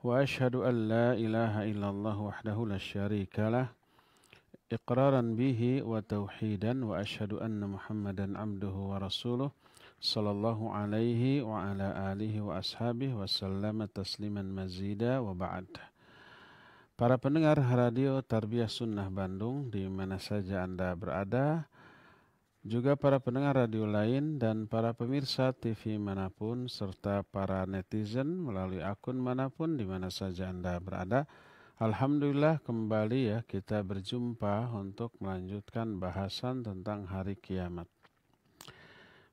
واشهد ان لا اله الا الله وحده لا شريك له اقرارا به وتوحيدا واشهد ان محمدا عبده ورسوله صلى الله عليه وعلى اله واصحابه وسلم تسليما مزيدا وبعد Para pendengar radio Tarbiyah Sunnah Bandung di mana saja Anda berada, juga para pendengar radio lain dan para pemirsa TV manapun serta para netizen melalui akun manapun di mana saja Anda berada. Alhamdulillah kembali ya kita berjumpa untuk melanjutkan bahasan tentang hari kiamat.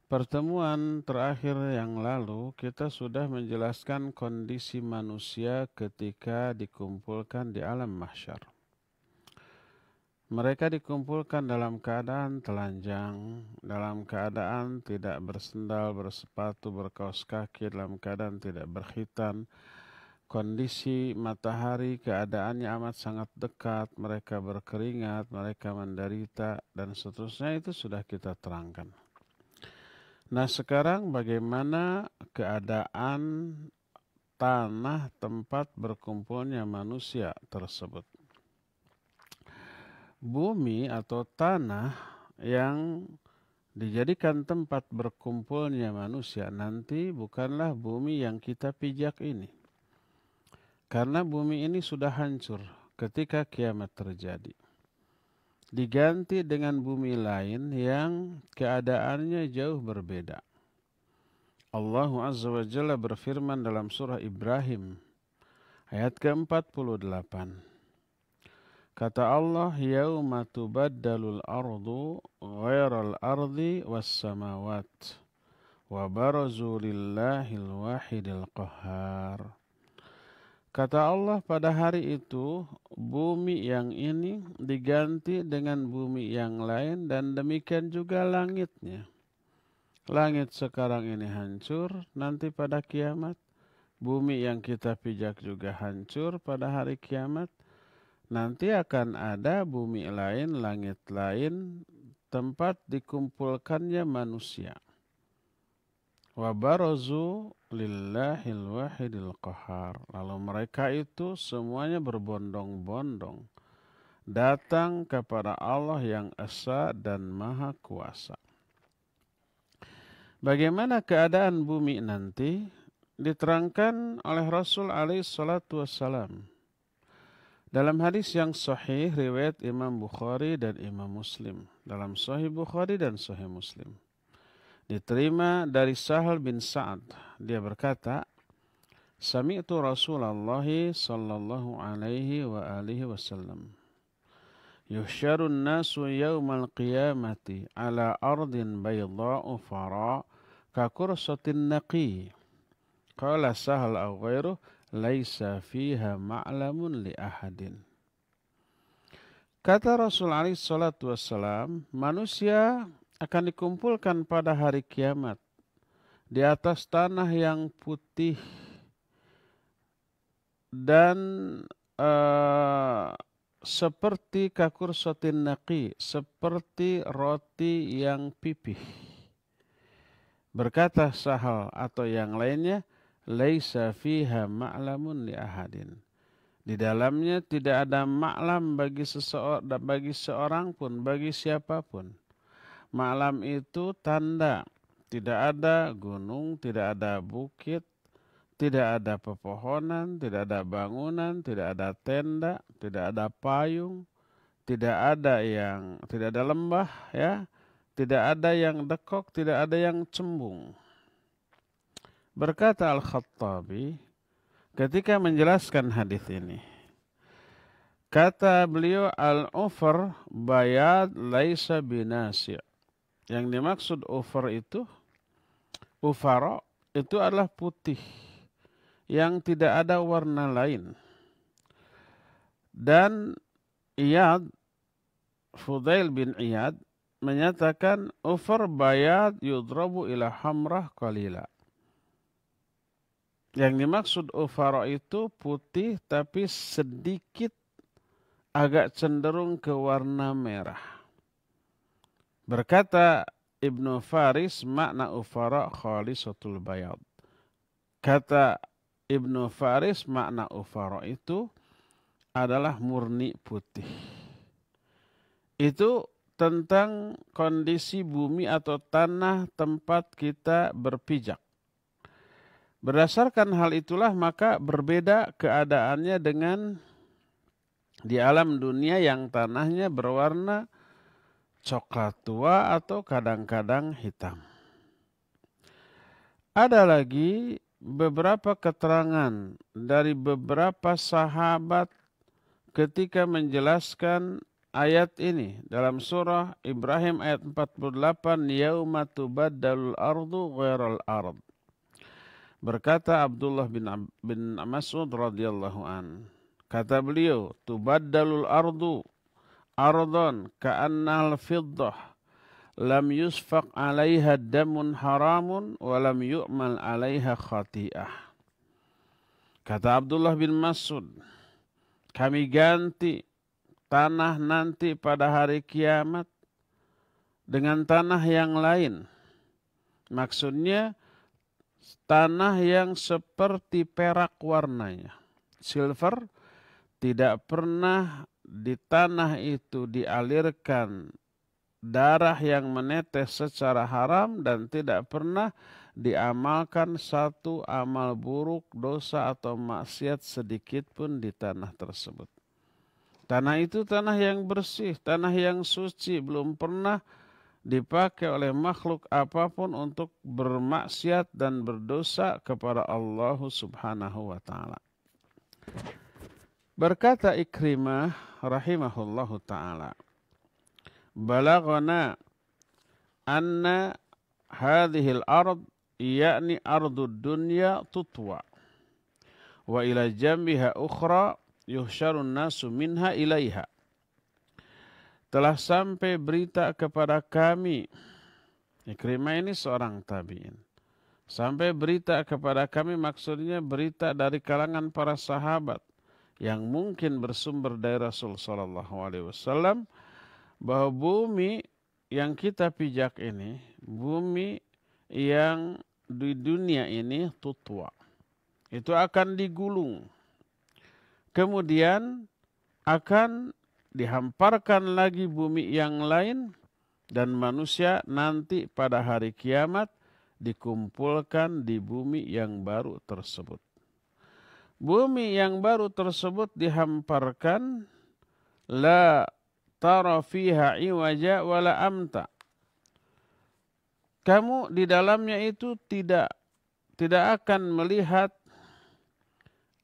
Pertemuan terakhir yang lalu kita sudah menjelaskan kondisi manusia ketika dikumpulkan di alam mahsyar. Mereka dikumpulkan dalam keadaan telanjang, dalam keadaan tidak bersendal, bersepatu, berkaos kaki, dalam keadaan tidak berkhitan. Kondisi matahari keadaannya amat sangat dekat, mereka berkeringat, mereka menderita, dan seterusnya itu sudah kita terangkan. Nah sekarang bagaimana keadaan tanah tempat berkumpulnya manusia tersebut? bumi atau tanah yang dijadikan tempat berkumpulnya manusia nanti bukanlah bumi yang kita pijak ini. Karena bumi ini sudah hancur ketika kiamat terjadi. Diganti dengan bumi lain yang keadaannya jauh berbeda. Allah Azza wa Jalla berfirman dalam surah Ibrahim ayat ke-48. Kata Allah, "Yauma tubaddalul ardu ghairal ardi was samawat wa barazu lillahil wahidil qahhar." Kata Allah pada hari itu, bumi yang ini diganti dengan bumi yang lain dan demikian juga langitnya. Langit sekarang ini hancur, nanti pada kiamat. Bumi yang kita pijak juga hancur pada hari kiamat Nanti akan ada bumi lain, langit lain, tempat dikumpulkannya manusia. Wabarozu lillahil wahidil qahar. Lalu mereka itu semuanya berbondong-bondong datang kepada Allah yang Esa dan Maha Kuasa. Bagaimana keadaan bumi nanti diterangkan oleh Rasul alaihi salatu wassalam. Dalam hadis yang sahih riwayat Imam Bukhari dan Imam Muslim dalam sahih Bukhari dan sahih Muslim. Diterima dari Sahal bin Sa'ad. Dia berkata, Sami'tu Rasulullah sallallahu alaihi wa alihi wasallam. Yuhsyarun nasu yawmal qiyamati ala ardin bayda'u fara ka kursatin naqi. Qala Sahal aw ghairuh laisa fiha ma'lamun li ahadin. Kata Rasul SAW salatu manusia akan dikumpulkan pada hari kiamat di atas tanah yang putih dan uh, seperti kakur sotin naqi, seperti roti yang pipih. Berkata Sahal atau yang lainnya, laisa fiha ma'lamun li ahadin. Di dalamnya tidak ada maklam bagi seseorang bagi seorang pun, bagi siapapun. Maklam itu tanda. Tidak ada gunung, tidak ada bukit, tidak ada pepohonan, tidak ada bangunan, tidak ada tenda, tidak ada payung, tidak ada yang tidak ada lembah ya, tidak ada yang dekok, tidak ada yang cembung. Berkata Al-Khattabi ketika menjelaskan hadis ini. Kata beliau al ufar bayad laisa binasi. Yang dimaksud ufar itu ufara itu adalah putih yang tidak ada warna lain. Dan Iyad Fudail bin Iyad menyatakan ufar bayad yudrabu ila hamrah qalila. Yang dimaksud ufaro itu putih tapi sedikit agak cenderung ke warna merah. Berkata Ibnu Faris makna ufara khalisatul bayad. Kata Ibnu Faris makna ufara itu adalah murni putih. Itu tentang kondisi bumi atau tanah tempat kita berpijak. Berdasarkan hal itulah maka berbeda keadaannya dengan di alam dunia yang tanahnya berwarna coklat tua atau kadang-kadang hitam. Ada lagi beberapa keterangan dari beberapa sahabat ketika menjelaskan ayat ini dalam surah Ibrahim ayat 48 yauma tubaddalul ardu ghairal ard Berkata Abdullah bin, Ab bin Mas'ud radhiyallahu an. Kata beliau, tubaddalul ardu ardon ka'annal fiddah lam yusfaq alaiha damun haramun wa lam yu'mal alaiha khati'ah. Kata Abdullah bin Mas'ud, kami ganti tanah nanti pada hari kiamat dengan tanah yang lain. Maksudnya, tanah yang seperti perak warnanya. Silver tidak pernah di tanah itu dialirkan darah yang menetes secara haram dan tidak pernah diamalkan satu amal buruk, dosa atau maksiat sedikit pun di tanah tersebut. Tanah itu tanah yang bersih, tanah yang suci, belum pernah dipakai oleh makhluk apapun untuk bermaksiat dan berdosa kepada Allah Subhanahu wa taala. Berkata Ikrimah rahimahullahu taala, "Balaghana anna hadhihi al-ard yakni ardu dunya tutwa wa ila jambiha ukhra yuhsyarun nasu minha ilaiha." telah sampai berita kepada kami. Ikrimah ini seorang tabi'in. Sampai berita kepada kami maksudnya berita dari kalangan para sahabat yang mungkin bersumber dari Rasul SAW Alaihi Wasallam bahwa bumi yang kita pijak ini, bumi yang di dunia ini tutwa. Itu akan digulung. Kemudian akan dihamparkan lagi bumi yang lain dan manusia nanti pada hari kiamat dikumpulkan di bumi yang baru tersebut. Bumi yang baru tersebut dihamparkan la tarafiha iwaja wala amta. Kamu di dalamnya itu tidak tidak akan melihat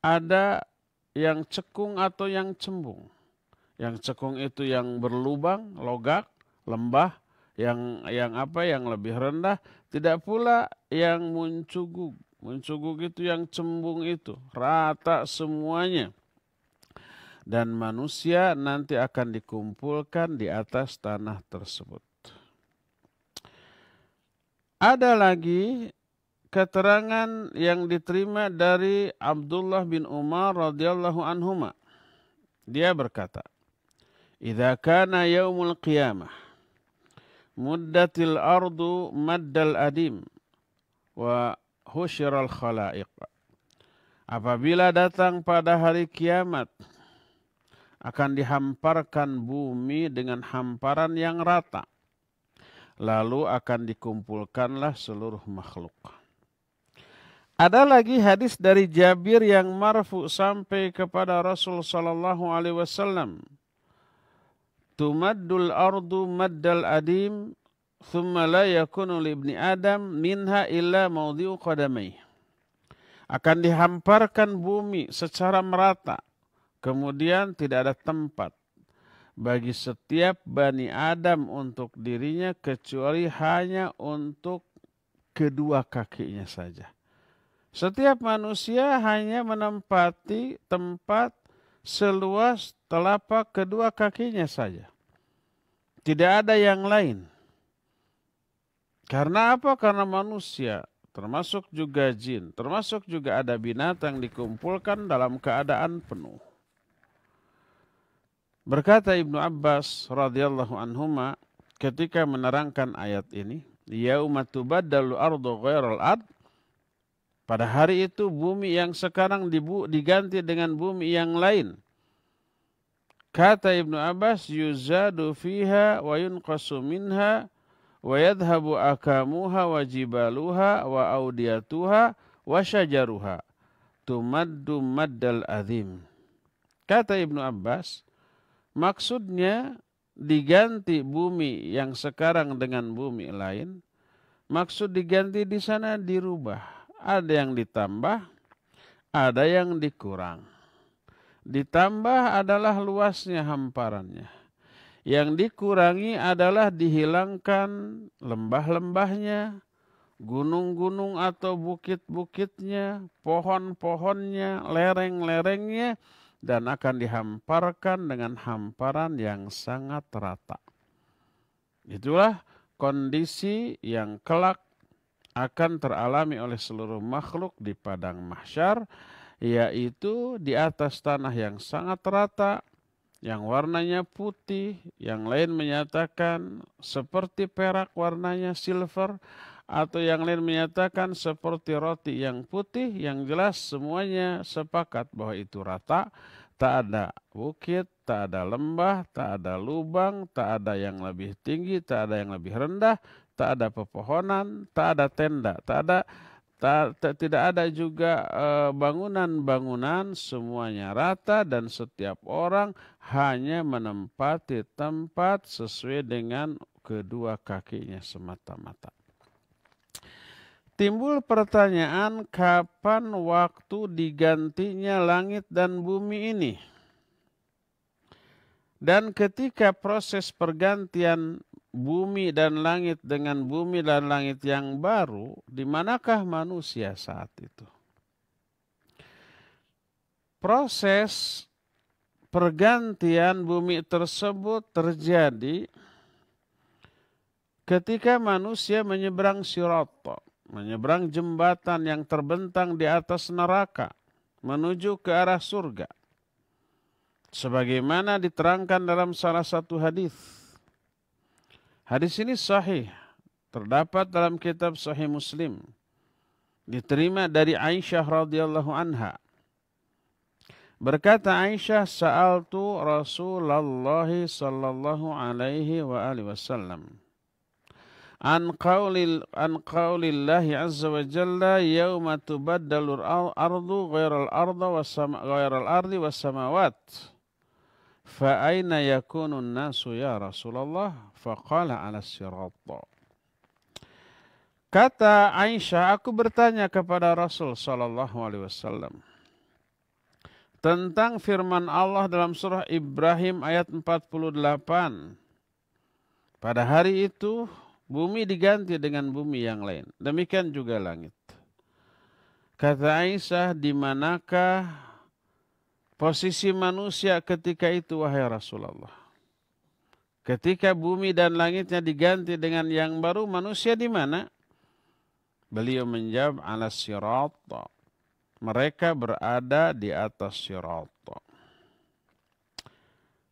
ada yang cekung atau yang cembung yang cekung itu yang berlubang, logak, lembah, yang yang apa yang lebih rendah, tidak pula yang muncugug. Muncugug itu yang cembung itu, rata semuanya. Dan manusia nanti akan dikumpulkan di atas tanah tersebut. Ada lagi keterangan yang diterima dari Abdullah bin Umar radhiyallahu anhuma. Dia berkata, Idza kana yaumul qiyamah muddatil ardu maddal adim wa husyiral khalaiq. Apabila datang pada hari kiamat akan dihamparkan bumi dengan hamparan yang rata. Lalu akan dikumpulkanlah seluruh makhluk. Ada lagi hadis dari Jabir yang marfu sampai kepada Rasul Sallallahu Alaihi Wasallam tumaddul ardu maddal adim thumma la yakunu ibni adam minha illa mawdi'u qadamai akan dihamparkan bumi secara merata kemudian tidak ada tempat bagi setiap bani Adam untuk dirinya kecuali hanya untuk kedua kakinya saja. Setiap manusia hanya menempati tempat seluas telapak kedua kakinya saja. Tidak ada yang lain. Karena apa? Karena manusia, termasuk juga jin, termasuk juga ada binatang dikumpulkan dalam keadaan penuh. Berkata Ibnu Abbas radhiyallahu anhuma ketika menerangkan ayat ini, "Yaumatubaddalu ardu ghairal ard pada hari itu bumi yang sekarang diganti dengan bumi yang lain Kata Ibnu Abbas yuzadu fiha wa yunqasu minha wa yadhhabu akamuha wa jibaluha wa audiyatuha wa syajaruha tumaddu maddal azim. Kata Ibnu Abbas, maksudnya diganti bumi yang sekarang dengan bumi lain. Maksud diganti di sana dirubah. Ada yang ditambah, ada yang dikurang. Ditambah adalah luasnya hamparannya. Yang dikurangi adalah dihilangkan lembah-lembahnya, gunung-gunung atau bukit-bukitnya, pohon-pohonnya, lereng-lerengnya, dan akan dihamparkan dengan hamparan yang sangat rata. Itulah kondisi yang kelak akan teralami oleh seluruh makhluk di padang mahsyar yaitu di atas tanah yang sangat rata yang warnanya putih, yang lain menyatakan seperti perak warnanya silver atau yang lain menyatakan seperti roti yang putih yang jelas semuanya sepakat bahwa itu rata, tak ada bukit, tak ada lembah, tak ada lubang, tak ada yang lebih tinggi, tak ada yang lebih rendah, tak ada pepohonan, tak ada tenda, tak ada tidak ada juga eh, bangunan-bangunan semuanya rata dan setiap orang hanya menempati tempat sesuai dengan kedua kakinya semata-mata. Timbul pertanyaan kapan waktu digantinya langit dan bumi ini? Dan ketika proses pergantian bumi dan langit dengan bumi dan langit yang baru, di manakah manusia saat itu? Proses pergantian bumi tersebut terjadi ketika manusia menyeberang Siroto, menyeberang jembatan yang terbentang di atas neraka menuju ke arah surga. Sebagaimana diterangkan dalam salah satu hadis Hadis ini sahih, terdapat dalam kitab Sahih Muslim. Diterima dari Aisyah radhiyallahu anha. Berkata Aisyah, "Sa'altu Rasulullah sallallahu alaihi wa alihi wasallam an qaulil an qaulillahi azza wa jalla yauma tubaddalu al-ardu ghairal ardi was sama ghairal ardi was samawati Fa'aina yakunun nasu ya Rasulullah? Faqala ala sirat. Kata Aisyah, aku bertanya kepada Rasul Sallallahu Alaihi Wasallam tentang firman Allah dalam surah Ibrahim ayat 48. Pada hari itu bumi diganti dengan bumi yang lain. Demikian juga langit. Kata Aisyah, di manakah posisi manusia ketika itu wahai Rasulullah. Ketika bumi dan langitnya diganti dengan yang baru, manusia di mana? Beliau menjawab ala sirata. Mereka berada di atas sirata.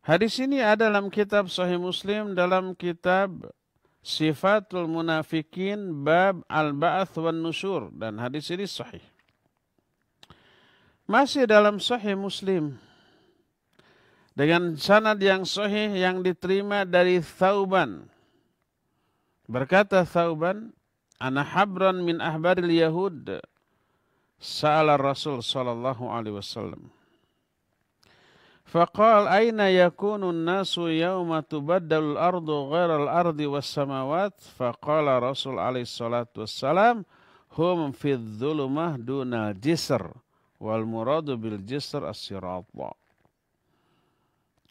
Hadis ini ada dalam kitab Sahih Muslim dalam kitab Sifatul Munafikin bab Al-Ba'ats wan Nusur dan hadis ini sahih. Masih dalam Sahih Muslim dengan sanad yang sahih yang diterima dari Thauban. Berkata Thauban, "Ana habran min ahbaril Yahud." Sa'ala Rasul sallallahu alaihi wasallam. Faqal aina yakunu an-nasu yawma tubaddalu al-ardu al ardi was-samawat? Faqala Rasul alaihi salatu wassalam, "Hum fi dhulumah dunal jisr." wal muradu bil jisr as-sirata.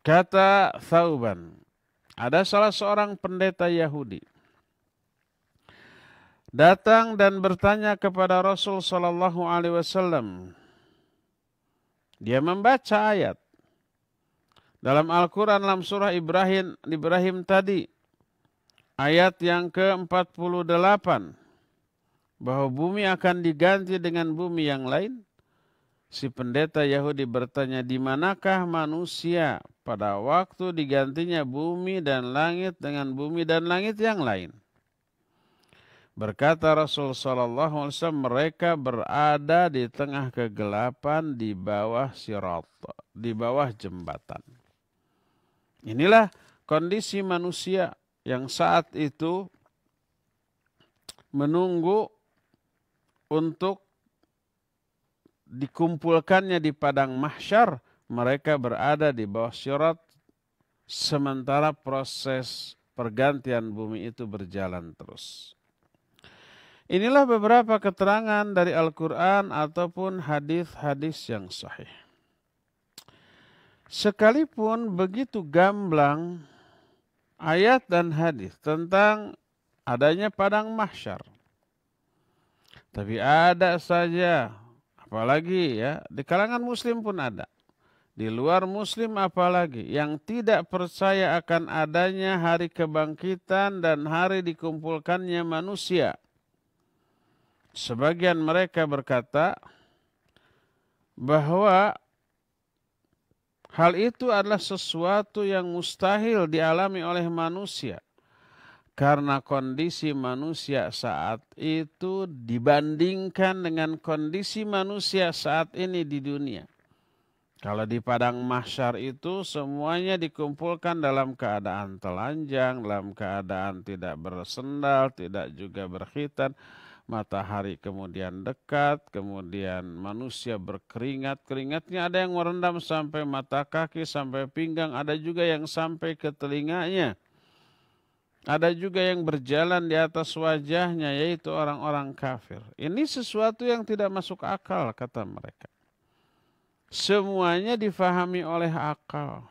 Kata Thauban, ada salah seorang pendeta Yahudi datang dan bertanya kepada Rasul Shallallahu Alaihi Wasallam. Dia membaca ayat dalam Al-Quran dalam surah Ibrahim, Ibrahim tadi ayat yang ke-48 bahwa bumi akan diganti dengan bumi yang lain Si pendeta Yahudi bertanya, di manakah manusia pada waktu digantinya bumi dan langit dengan bumi dan langit yang lain? Berkata Rasul Shallallahu Alaihi Wasallam, mereka berada di tengah kegelapan di bawah sirat, di bawah jembatan. Inilah kondisi manusia yang saat itu menunggu untuk dikumpulkannya di padang mahsyar, mereka berada di bawah syarat sementara proses pergantian bumi itu berjalan terus. Inilah beberapa keterangan dari Al-Quran ataupun hadis-hadis yang sahih. Sekalipun begitu gamblang ayat dan hadis tentang adanya padang mahsyar. Tapi ada saja Apalagi ya, di kalangan muslim pun ada. Di luar muslim apalagi yang tidak percaya akan adanya hari kebangkitan dan hari dikumpulkannya manusia. Sebagian mereka berkata bahwa hal itu adalah sesuatu yang mustahil dialami oleh manusia. Karena kondisi manusia saat itu dibandingkan dengan kondisi manusia saat ini di dunia. Kalau di padang mahsyar itu semuanya dikumpulkan dalam keadaan telanjang, dalam keadaan tidak bersendal, tidak juga berkhitan. Matahari kemudian dekat, kemudian manusia berkeringat. Keringatnya ada yang merendam sampai mata kaki, sampai pinggang, ada juga yang sampai ke telinganya. Ada juga yang berjalan di atas wajahnya yaitu orang-orang kafir. Ini sesuatu yang tidak masuk akal kata mereka. Semuanya difahami oleh akal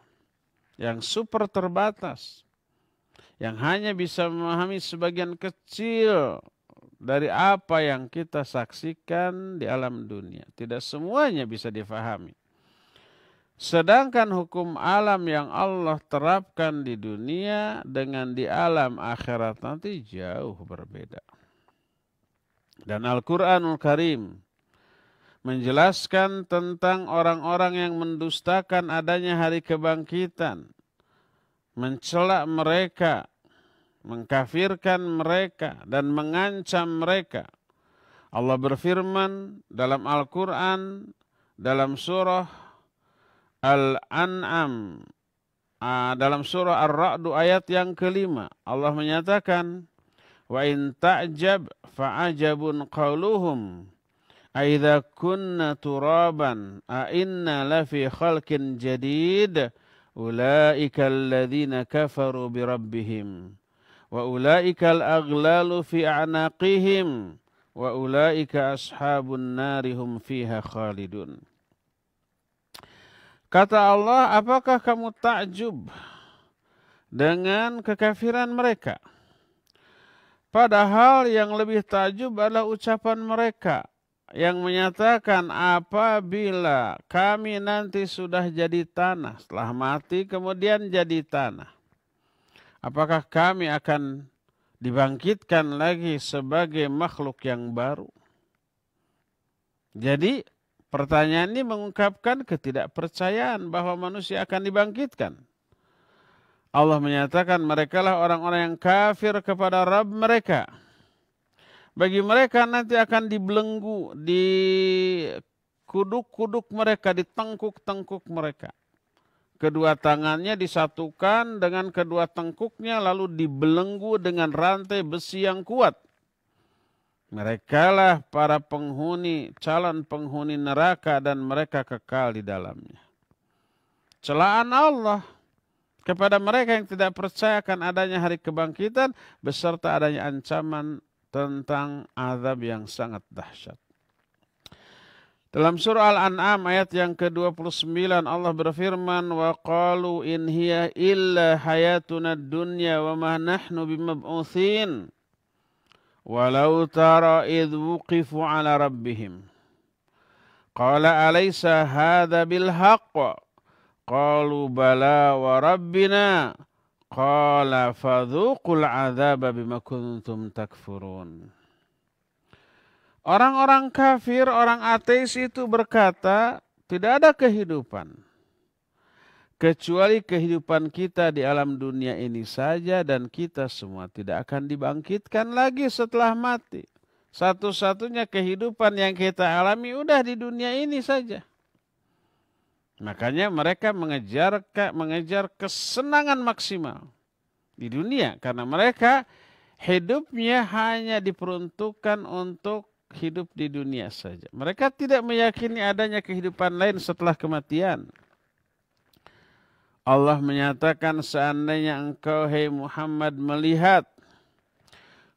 yang super terbatas. Yang hanya bisa memahami sebagian kecil dari apa yang kita saksikan di alam dunia. Tidak semuanya bisa difahami. Sedangkan hukum alam yang Allah terapkan di dunia dengan di alam akhirat nanti jauh berbeda. Dan Al-Quranul Karim menjelaskan tentang orang-orang yang mendustakan adanya hari kebangkitan, mencela mereka, mengkafirkan mereka, dan mengancam mereka. Allah berfirman dalam Al-Quran, dalam surah Al-An'am ah, dalam surah Ar-Ra'd ayat yang kelima Allah menyatakan wa in ta'jab fa'ajabun qauluhum aidza kunna turaban a inna lafi khalqin jadid ulaika alladhina kafaru bi rabbihim wa ulaika al-aghlalu fi a'naqihim wa ulaika ashabun narihum fiha khalidun Kata Allah, apakah kamu takjub dengan kekafiran mereka? Padahal yang lebih takjub adalah ucapan mereka yang menyatakan apabila kami nanti sudah jadi tanah, setelah mati kemudian jadi tanah. Apakah kami akan dibangkitkan lagi sebagai makhluk yang baru? Jadi Pertanyaan ini mengungkapkan ketidakpercayaan bahwa manusia akan dibangkitkan. Allah menyatakan mereka lah orang-orang yang kafir kepada Rabb mereka. Bagi mereka nanti akan dibelenggu, di kuduk-kuduk mereka, di tengkuk-tengkuk mereka. Kedua tangannya disatukan dengan kedua tengkuknya lalu dibelenggu dengan rantai besi yang kuat. Merekalah para penghuni, calon penghuni neraka dan mereka kekal di dalamnya. Celaan Allah kepada mereka yang tidak percaya akan adanya hari kebangkitan beserta adanya ancaman tentang azab yang sangat dahsyat. Dalam surah Al-An'am ayat yang ke-29 Allah berfirman wa qalu in illa hayatuna dunya wa ma nahnu bimab'utsin Walau tara idh wuqifu ala rabbihim. Qala alaysa hadha bil Qalu bala wa rabbina. Qala fadhuqul azaba bima Orang-orang kafir, orang ateis itu berkata, tidak ada kehidupan kecuali kehidupan kita di alam dunia ini saja dan kita semua tidak akan dibangkitkan lagi setelah mati. Satu-satunya kehidupan yang kita alami udah di dunia ini saja. Makanya mereka mengejar mengejar kesenangan maksimal di dunia karena mereka hidupnya hanya diperuntukkan untuk hidup di dunia saja. Mereka tidak meyakini adanya kehidupan lain setelah kematian. Allah menyatakan seandainya engkau hei Muhammad melihat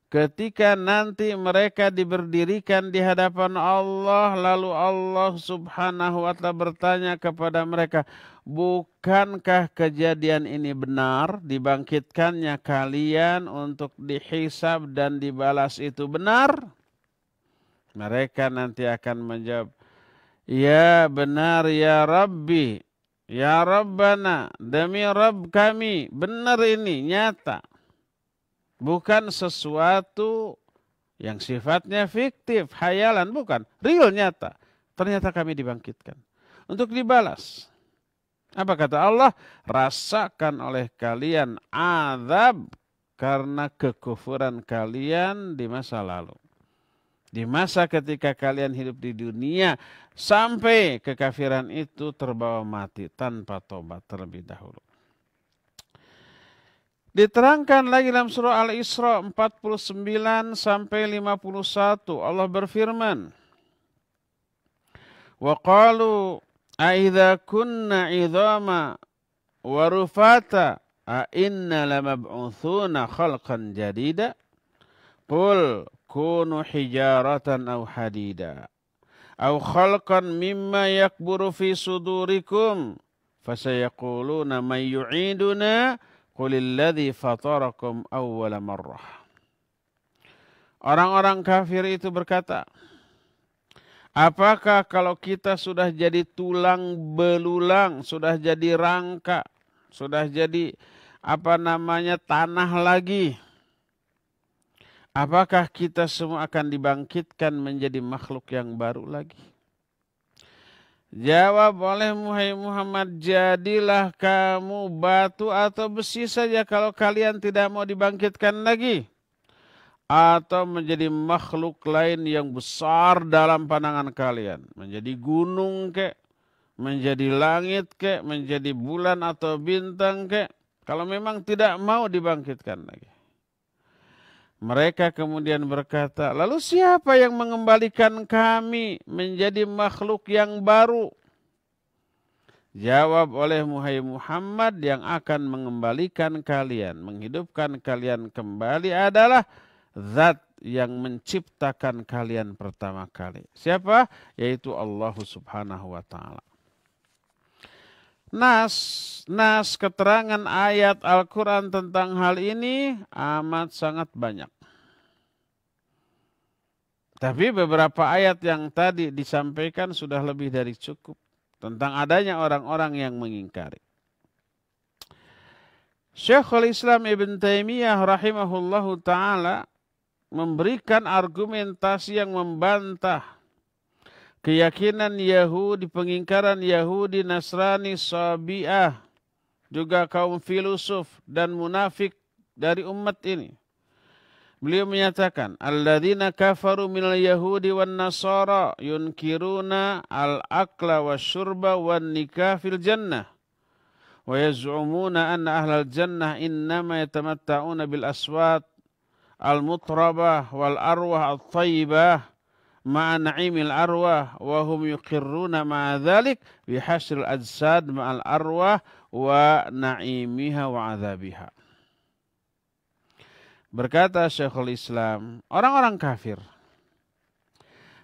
ketika nanti mereka diberdirikan di hadapan Allah lalu Allah Subhanahu wa taala bertanya kepada mereka bukankah kejadian ini benar dibangkitkannya kalian untuk dihisab dan dibalas itu benar mereka nanti akan menjawab ya benar ya Rabbi Ya Rabbana, demi Rabb kami, benar ini, nyata. Bukan sesuatu yang sifatnya fiktif, hayalan, bukan. Real, nyata. Ternyata kami dibangkitkan. Untuk dibalas. Apa kata Allah? Rasakan oleh kalian azab karena kekufuran kalian di masa lalu. Di masa ketika kalian hidup di dunia sampai kekafiran itu terbawa mati tanpa tobat terlebih dahulu. Diterangkan lagi dalam surah Al-Isra 49 sampai 51 Allah berfirman Wa qalu aidza kunna idhama wa rufata a inna lamab'utsuna khalqan jadida Qul kunu hijaratan au hadida au khalqan mimma yakburu fi sudurikum fasayaquluna may yu'iduna qulilladzi fatarakum awwala marrah Orang-orang kafir itu berkata, Apakah kalau kita sudah jadi tulang belulang, sudah jadi rangka, sudah jadi apa namanya tanah lagi, Apakah kita semua akan dibangkitkan menjadi makhluk yang baru lagi? Jawab oleh Muhammad, jadilah kamu batu atau besi saja kalau kalian tidak mau dibangkitkan lagi. Atau menjadi makhluk lain yang besar dalam pandangan kalian. Menjadi gunung kek, menjadi langit kek, menjadi bulan atau bintang kek. Kalau memang tidak mau dibangkitkan lagi. Mereka kemudian berkata, lalu siapa yang mengembalikan kami menjadi makhluk yang baru? Jawab oleh Muhai Muhammad yang akan mengembalikan kalian, menghidupkan kalian kembali adalah zat yang menciptakan kalian pertama kali. Siapa? Yaitu Allah subhanahu wa ta'ala. Nas, nas keterangan ayat Al-Quran tentang hal ini amat sangat banyak. Tapi beberapa ayat yang tadi disampaikan sudah lebih dari cukup tentang adanya orang-orang yang mengingkari. Syekhul Islam Ibn Taimiyah rahimahullahu taala memberikan argumentasi yang membantah keyakinan Yahudi, pengingkaran Yahudi, Nasrani, Sabiah, juga kaum filosof dan munafik dari umat ini. Beliau menyatakan, "Alladzina kafaru minal yahudi wan nasara yunkiruna al-akla wa syurba wa nikah fil jannah." Wa yaz'umuna anna ahlal jannah innama yatamatta'una bil aswat al-mutrabah wal arwah al-tayibah ma'a na'imil arwah wa hum yukirruna ma'a dhalik bihasil hasril ajsad ma'al arwah wa na'imiha wa azabihah. Berkata Syekhul Islam, orang-orang kafir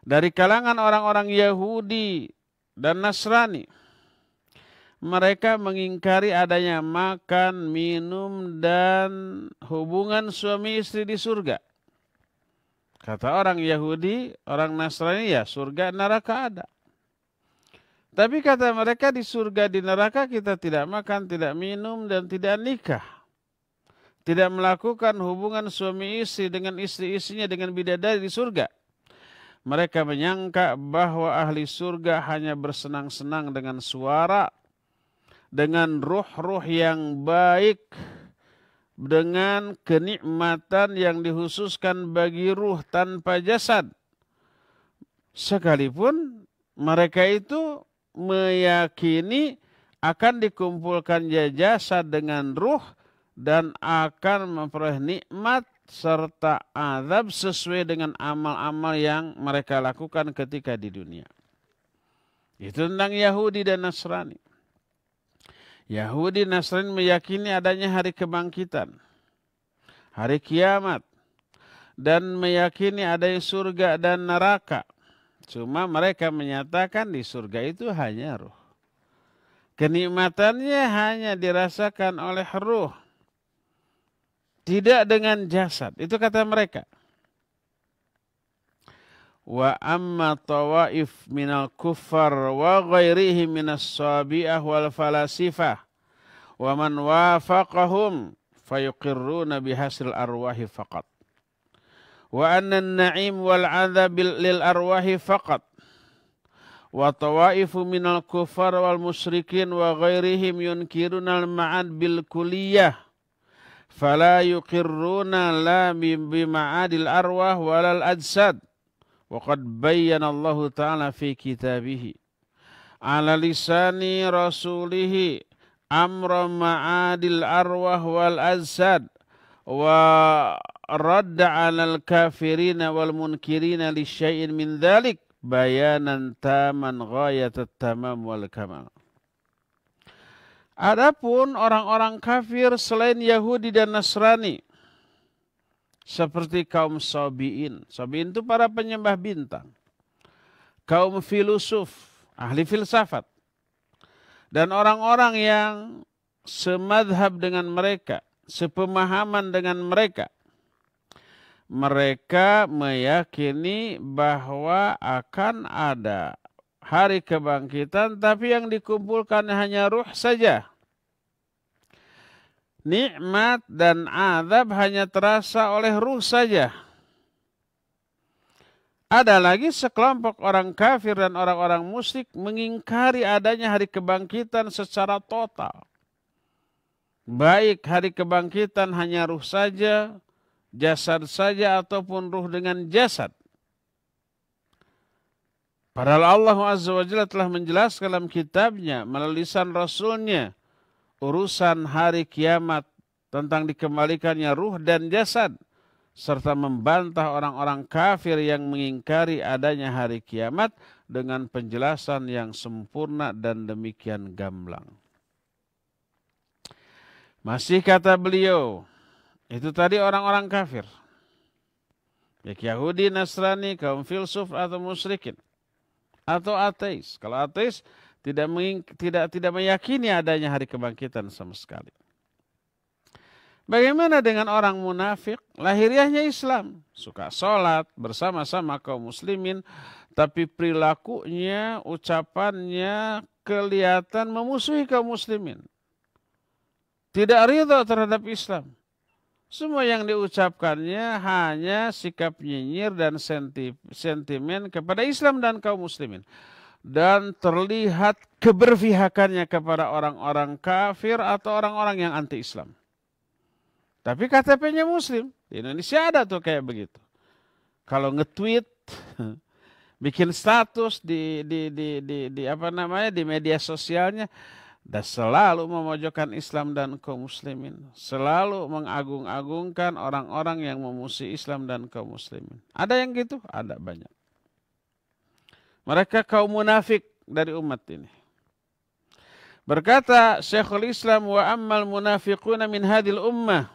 dari kalangan orang-orang Yahudi dan Nasrani mereka mengingkari adanya makan, minum, dan hubungan suami istri di surga. Kata orang Yahudi, orang Nasrani ya surga neraka ada. Tapi kata mereka di surga di neraka kita tidak makan, tidak minum, dan tidak nikah tidak melakukan hubungan suami istri dengan istri-istrinya dengan bidadari di surga. Mereka menyangka bahwa ahli surga hanya bersenang-senang dengan suara, dengan ruh-ruh yang baik, dengan kenikmatan yang dihususkan bagi ruh tanpa jasad. Sekalipun mereka itu meyakini akan dikumpulkan jasad dengan ruh dan akan memperoleh nikmat serta azab sesuai dengan amal-amal yang mereka lakukan ketika di dunia. Itu tentang Yahudi dan Nasrani. Yahudi Nasrani meyakini adanya hari kebangkitan, hari kiamat, dan meyakini adanya surga dan neraka. Cuma mereka menyatakan di surga itu hanya ruh. Kenikmatannya hanya dirasakan oleh ruh tidak dengan jasad. Itu kata mereka. Wa amma tawaif minal kuffar wa ghairihi minas sabi'ah wal falasifah. Wa man wafaqahum fayuqirruna bihasil arwahi faqat. Wa anna na'im wal azab lil arwahi faqat. Wa tawaifu minal kuffar wal musyrikin wa ghairihim yunkiruna al ma'ad bil kuliyah فلا يقرون لا بمعاد الأرواح ولا الأجساد وقد بين الله تعالى في كتابه على لسان رسوله أمر معاد الأرواح والأجساد ورد على الكافرين والمنكرين لشيء من ذلك بيانا تاما غاية التمام والكمال Adapun orang-orang kafir selain Yahudi dan Nasrani seperti kaum Sabi'in, Sabi'in itu para penyembah bintang. Kaum filosof, ahli filsafat. Dan orang-orang yang semadhab dengan mereka, sepemahaman dengan mereka. Mereka meyakini bahwa akan ada hari kebangkitan, tapi yang dikumpulkan hanya ruh saja. Nikmat dan azab hanya terasa oleh ruh saja. Ada lagi sekelompok orang kafir dan orang-orang musyrik mengingkari adanya hari kebangkitan secara total. Baik hari kebangkitan hanya ruh saja, jasad saja ataupun ruh dengan jasad. Padahal Allah Azza wa Jalla telah menjelaskan dalam kitabnya melalui lisan Rasulnya urusan hari kiamat tentang dikembalikannya ruh dan jasad serta membantah orang-orang kafir yang mengingkari adanya hari kiamat dengan penjelasan yang sempurna dan demikian gamblang. Masih kata beliau, itu tadi orang-orang kafir. Baik Yahudi, Nasrani, kaum filsuf atau musyrikin atau ateis. Kalau ateis tidak tidak tidak meyakini adanya hari kebangkitan sama sekali. Bagaimana dengan orang munafik? Lahiriahnya Islam, suka sholat bersama-sama kaum muslimin, tapi perilakunya, ucapannya kelihatan memusuhi kaum muslimin. Tidak ridho terhadap Islam. Semua yang diucapkannya hanya sikap nyinyir dan sentimen kepada Islam dan kaum muslimin. Dan terlihat keberpihakannya kepada orang-orang kafir atau orang-orang yang anti-Islam. Tapi KTP-nya muslim. Di Indonesia ada tuh kayak begitu. Kalau nge-tweet, bikin status di, di, di, di, di apa namanya di media sosialnya, dan selalu memojokkan Islam dan kaum muslimin, selalu mengagung-agungkan orang-orang yang memusuhi Islam dan kaum muslimin. Ada yang gitu? Ada banyak. Mereka kaum munafik dari umat ini. Berkata Syekhul Islam wa ammal munafiquna min hadil ummah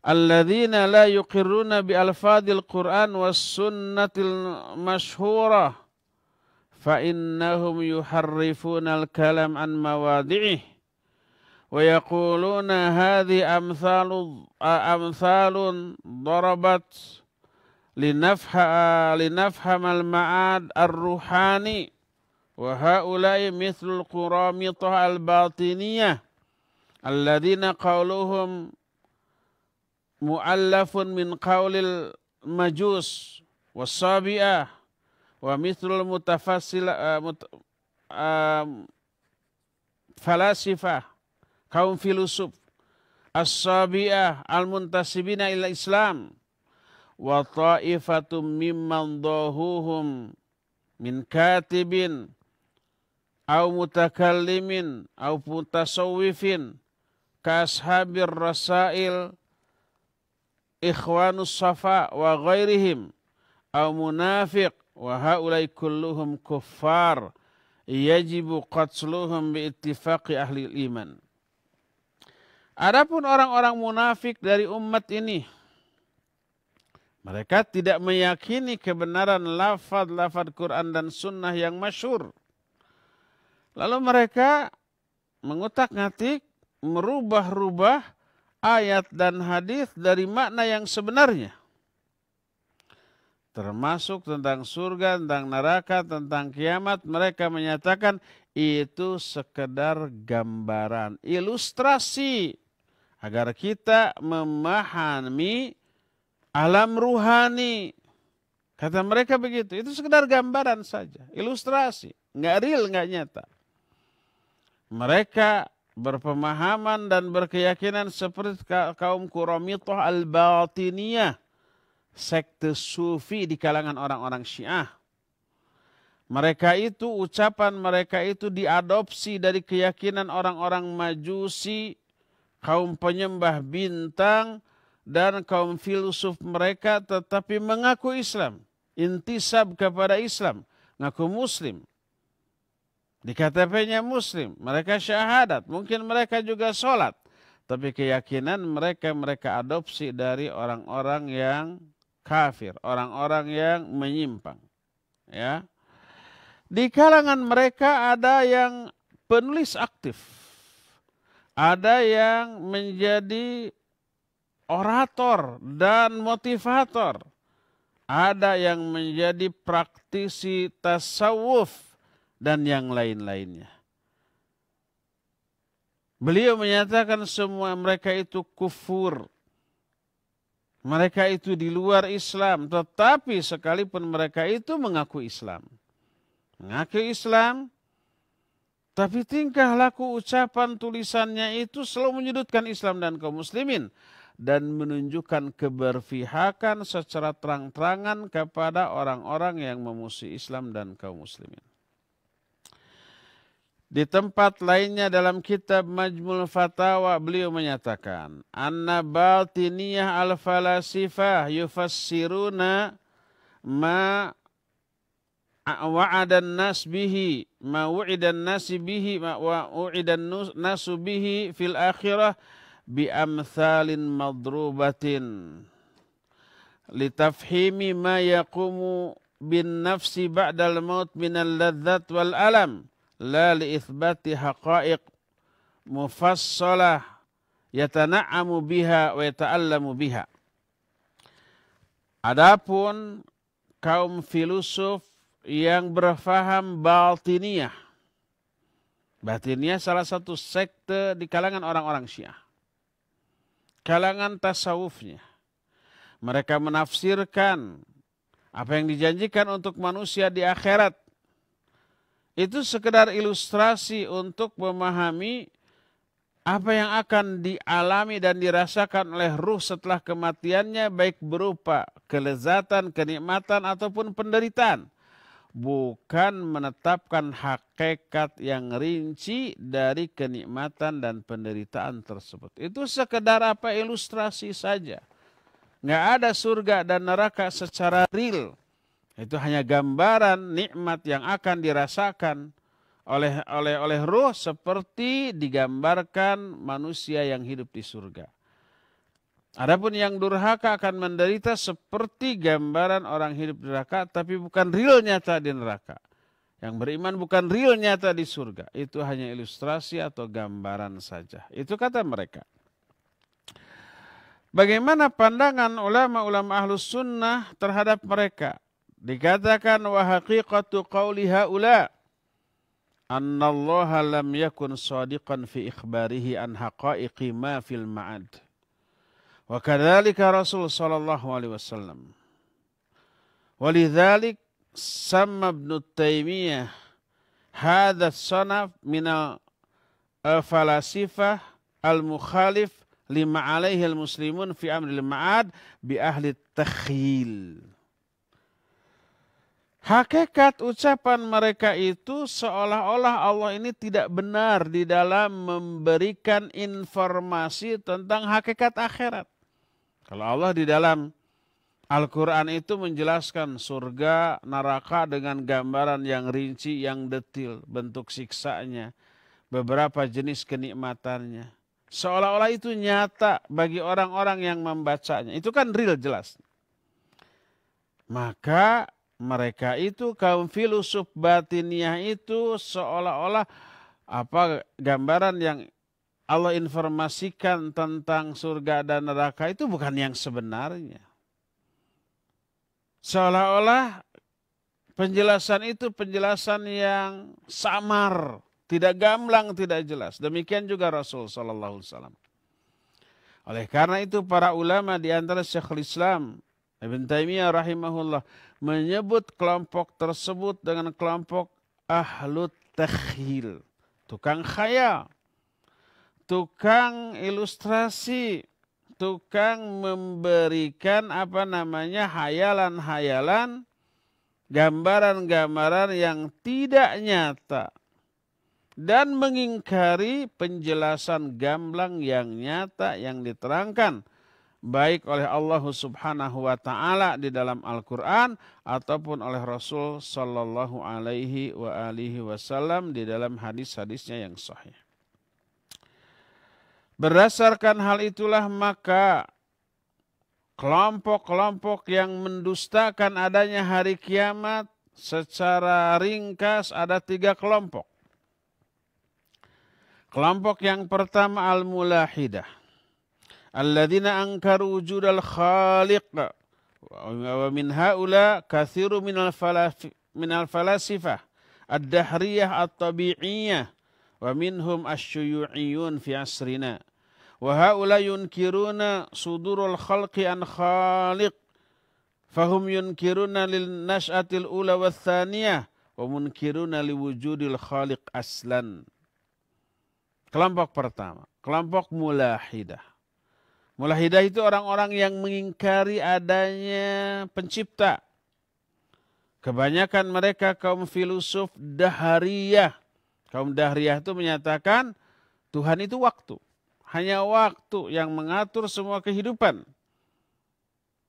alladzina la yuqirruna bi alfadil Qur'an was sunnatil masyhurah فإنهم يحرفون الكلام عن مواضعه ويقولون هذه أمثال أمثال ضربت لنفهم لنفهم المعاد الروحاني وهؤلاء مثل القرامطة الباطنية الذين قولهم مؤلف من قول المجوس والصابئة wa mislul mutafassil uh, mut, eh, falasifah kaum filosof as-sabi'ah al-muntasibina ila Islam wa ta'ifatum mimman dahuhum min katibin au mutakallimin au mutasawwifin kashabir rasail ikhwanus safa wa ghairihim au munafiq wa haulai kulluhum kuffar yajibu qatluhum bi ittifaqi ahli iman. Adapun orang-orang munafik dari umat ini mereka tidak meyakini kebenaran lafaz-lafaz Quran dan sunnah yang masyur. Lalu mereka mengutak-ngatik, merubah-rubah ayat dan hadis dari makna yang sebenarnya termasuk tentang surga, tentang neraka, tentang kiamat, mereka menyatakan itu sekedar gambaran, ilustrasi agar kita memahami alam ruhani. Kata mereka begitu, itu sekedar gambaran saja, ilustrasi, nggak real, nggak nyata. Mereka berpemahaman dan berkeyakinan seperti kaum Quramitoh al-Batiniyah sekte sufi di kalangan orang-orang syiah. Mereka itu, ucapan mereka itu diadopsi dari keyakinan orang-orang majusi, kaum penyembah bintang, dan kaum filsuf mereka tetapi mengaku Islam. Intisab kepada Islam, ngaku muslim. Di KTP-nya muslim, mereka syahadat, mungkin mereka juga sholat. Tapi keyakinan mereka, mereka adopsi dari orang-orang yang kafir, orang-orang yang menyimpang. Ya. Di kalangan mereka ada yang penulis aktif. Ada yang menjadi orator dan motivator. Ada yang menjadi praktisi tasawuf dan yang lain-lainnya. Beliau menyatakan semua mereka itu kufur, mereka itu di luar Islam, tetapi sekalipun mereka itu mengaku Islam. Mengaku Islam, tapi tingkah laku ucapan tulisannya itu selalu menyudutkan Islam dan kaum muslimin. Dan menunjukkan keberfihakan secara terang-terangan kepada orang-orang yang memusuhi Islam dan kaum muslimin. Di tempat lainnya dalam kitab Majmul Fatawa beliau menyatakan anna batiniyah al-falasifah yufassiruna ma an nas bihi ma an nas bihi ma an nas bihi fil akhirah bi amsalin madrubatin litafhimi ma yaqumu bin nafsi ba'dal maut min al ladzat wal alam la li itsbati haqa'iq mufassalah yatana'amu biha wa yata'allamu biha. Adapun kaum filosof yang berfaham batiniyah. Batiniyah salah satu sekte di kalangan orang-orang Syiah. Kalangan tasawufnya. Mereka menafsirkan apa yang dijanjikan untuk manusia di akhirat itu sekedar ilustrasi untuk memahami apa yang akan dialami dan dirasakan oleh ruh setelah kematiannya baik berupa kelezatan, kenikmatan ataupun penderitaan. Bukan menetapkan hakikat yang rinci dari kenikmatan dan penderitaan tersebut. Itu sekedar apa ilustrasi saja. Nggak ada surga dan neraka secara real itu hanya gambaran nikmat yang akan dirasakan oleh oleh oleh roh seperti digambarkan manusia yang hidup di surga. Adapun yang durhaka akan menderita seperti gambaran orang hidup di neraka tapi bukan real nyata di neraka. Yang beriman bukan real nyata di surga. Itu hanya ilustrasi atau gambaran saja. Itu kata mereka. Bagaimana pandangan ulama-ulama ahlus sunnah terhadap mereka? dikatakan wa haqiqatu qawli haula anna Allah lam yakun sadiqan fi ikhbarihi an haqaiqi ma fil ma'ad wa kadzalika Rasul sallallahu alaihi wasallam ولذلك سمى ابن تيمية هذا الصنف من الفلاسفة المخالف لما عليه المسلمون في أمر المعاد بأهل التخيل Hakikat ucapan mereka itu seolah-olah Allah ini tidak benar di dalam memberikan informasi tentang hakikat akhirat. Kalau Allah di dalam Al-Quran itu menjelaskan surga, neraka dengan gambaran yang rinci, yang detil, bentuk siksanya, beberapa jenis kenikmatannya. Seolah-olah itu nyata bagi orang-orang yang membacanya. Itu kan real jelas. Maka mereka itu kaum filosof batiniah itu seolah-olah apa gambaran yang Allah informasikan tentang surga dan neraka itu bukan yang sebenarnya. Seolah-olah penjelasan itu penjelasan yang samar, tidak gamblang, tidak jelas. Demikian juga Rasul Sallallahu Alaihi Wasallam. Oleh karena itu para ulama di antara Syekhul Islam Ibn Taymiyyah rahimahullah menyebut kelompok tersebut dengan kelompok ahlut tekhil. Tukang khayal, tukang ilustrasi, tukang memberikan apa namanya hayalan-hayalan, gambaran-gambaran yang tidak nyata dan mengingkari penjelasan gamblang yang nyata yang diterangkan baik oleh Allah Subhanahu wa taala di dalam Al-Qur'an ataupun oleh Rasul sallallahu alaihi wa alihi wasallam di dalam hadis-hadisnya yang sahih. Berdasarkan hal itulah maka kelompok-kelompok yang mendustakan adanya hari kiamat secara ringkas ada tiga kelompok. Kelompok yang pertama Al-Mulahidah alladzina angkaru wujudal khaliq wa min haula kathiru minal falaf minal falasifah ad-dahriyah minhum asy fi asrina wa haula yunkiruna sudurul khalqi an khaliq fahum yunkiruna lil aslan kelompok pertama kelompok mulahidah Mulahidah itu orang-orang yang mengingkari adanya pencipta. Kebanyakan mereka kaum filosof dahariyah. Kaum dahariyah itu menyatakan Tuhan itu waktu. Hanya waktu yang mengatur semua kehidupan.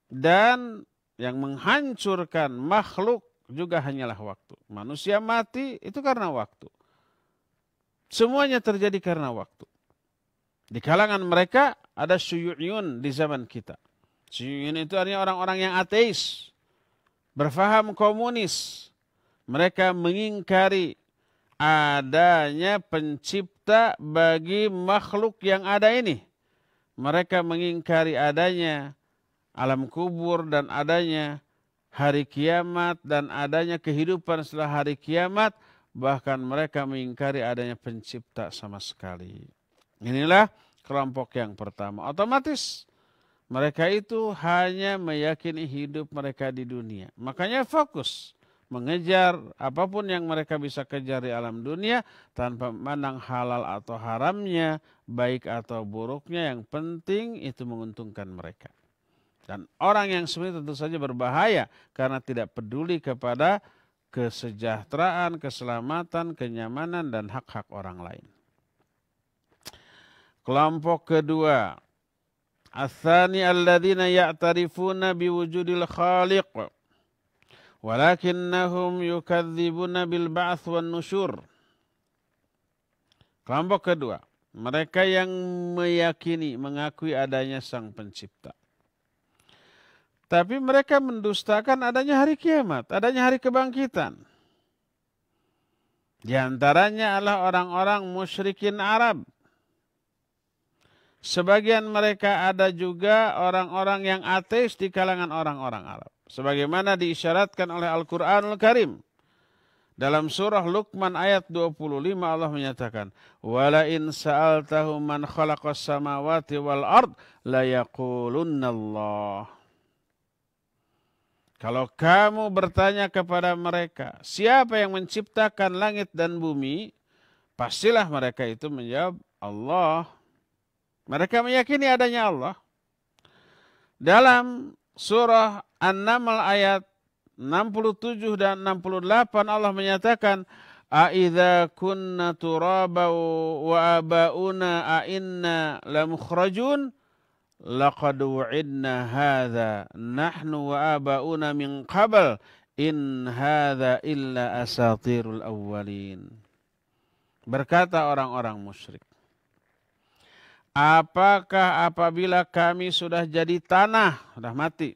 Dan yang menghancurkan makhluk juga hanyalah waktu. Manusia mati itu karena waktu. Semuanya terjadi karena waktu. Di kalangan mereka ada syuyuyun di zaman kita. Syuyuyun itu artinya orang-orang yang ateis. Berfaham komunis. Mereka mengingkari adanya pencipta bagi makhluk yang ada ini. Mereka mengingkari adanya alam kubur dan adanya hari kiamat dan adanya kehidupan setelah hari kiamat. Bahkan mereka mengingkari adanya pencipta sama sekali. Inilah kelompok yang pertama. Otomatis mereka itu hanya meyakini hidup mereka di dunia. Makanya fokus mengejar apapun yang mereka bisa kejar di alam dunia tanpa memandang halal atau haramnya, baik atau buruknya, yang penting itu menguntungkan mereka. Dan orang yang sebenarnya tentu saja berbahaya karena tidak peduli kepada kesejahteraan, keselamatan, kenyamanan, dan hak-hak orang lain. Kelompok kedua. Asani alladzina ya'tarifuna biwujudil khaliq. Walakinnahum yukadzibuna bil ba'ath wan nusyur. Kelompok kedua. Mereka yang meyakini, mengakui adanya sang pencipta. Tapi mereka mendustakan adanya hari kiamat, adanya hari kebangkitan. Di antaranya adalah orang-orang musyrikin Arab Sebagian mereka ada juga orang-orang yang ateis di kalangan orang-orang Arab. Sebagaimana diisyaratkan oleh Al-Quranul Al Karim. Dalam surah Luqman ayat 25 Allah menyatakan, Walain sa'altahu man khalaqas samawati wal ard Kalau kamu bertanya kepada mereka, siapa yang menciptakan langit dan bumi? Pastilah mereka itu menjawab, Allah. Mereka meyakini adanya Allah. Dalam surah An-Naml ayat 67 dan 68 Allah menyatakan A'idha kunna turaba wa abauna a'inna lamukhrajun laqad wa'idna hadha nahnu wa abauna min qabl in hadha illa asatirul awwalin berkata orang-orang musyrik Apakah apabila kami sudah jadi tanah, sudah mati.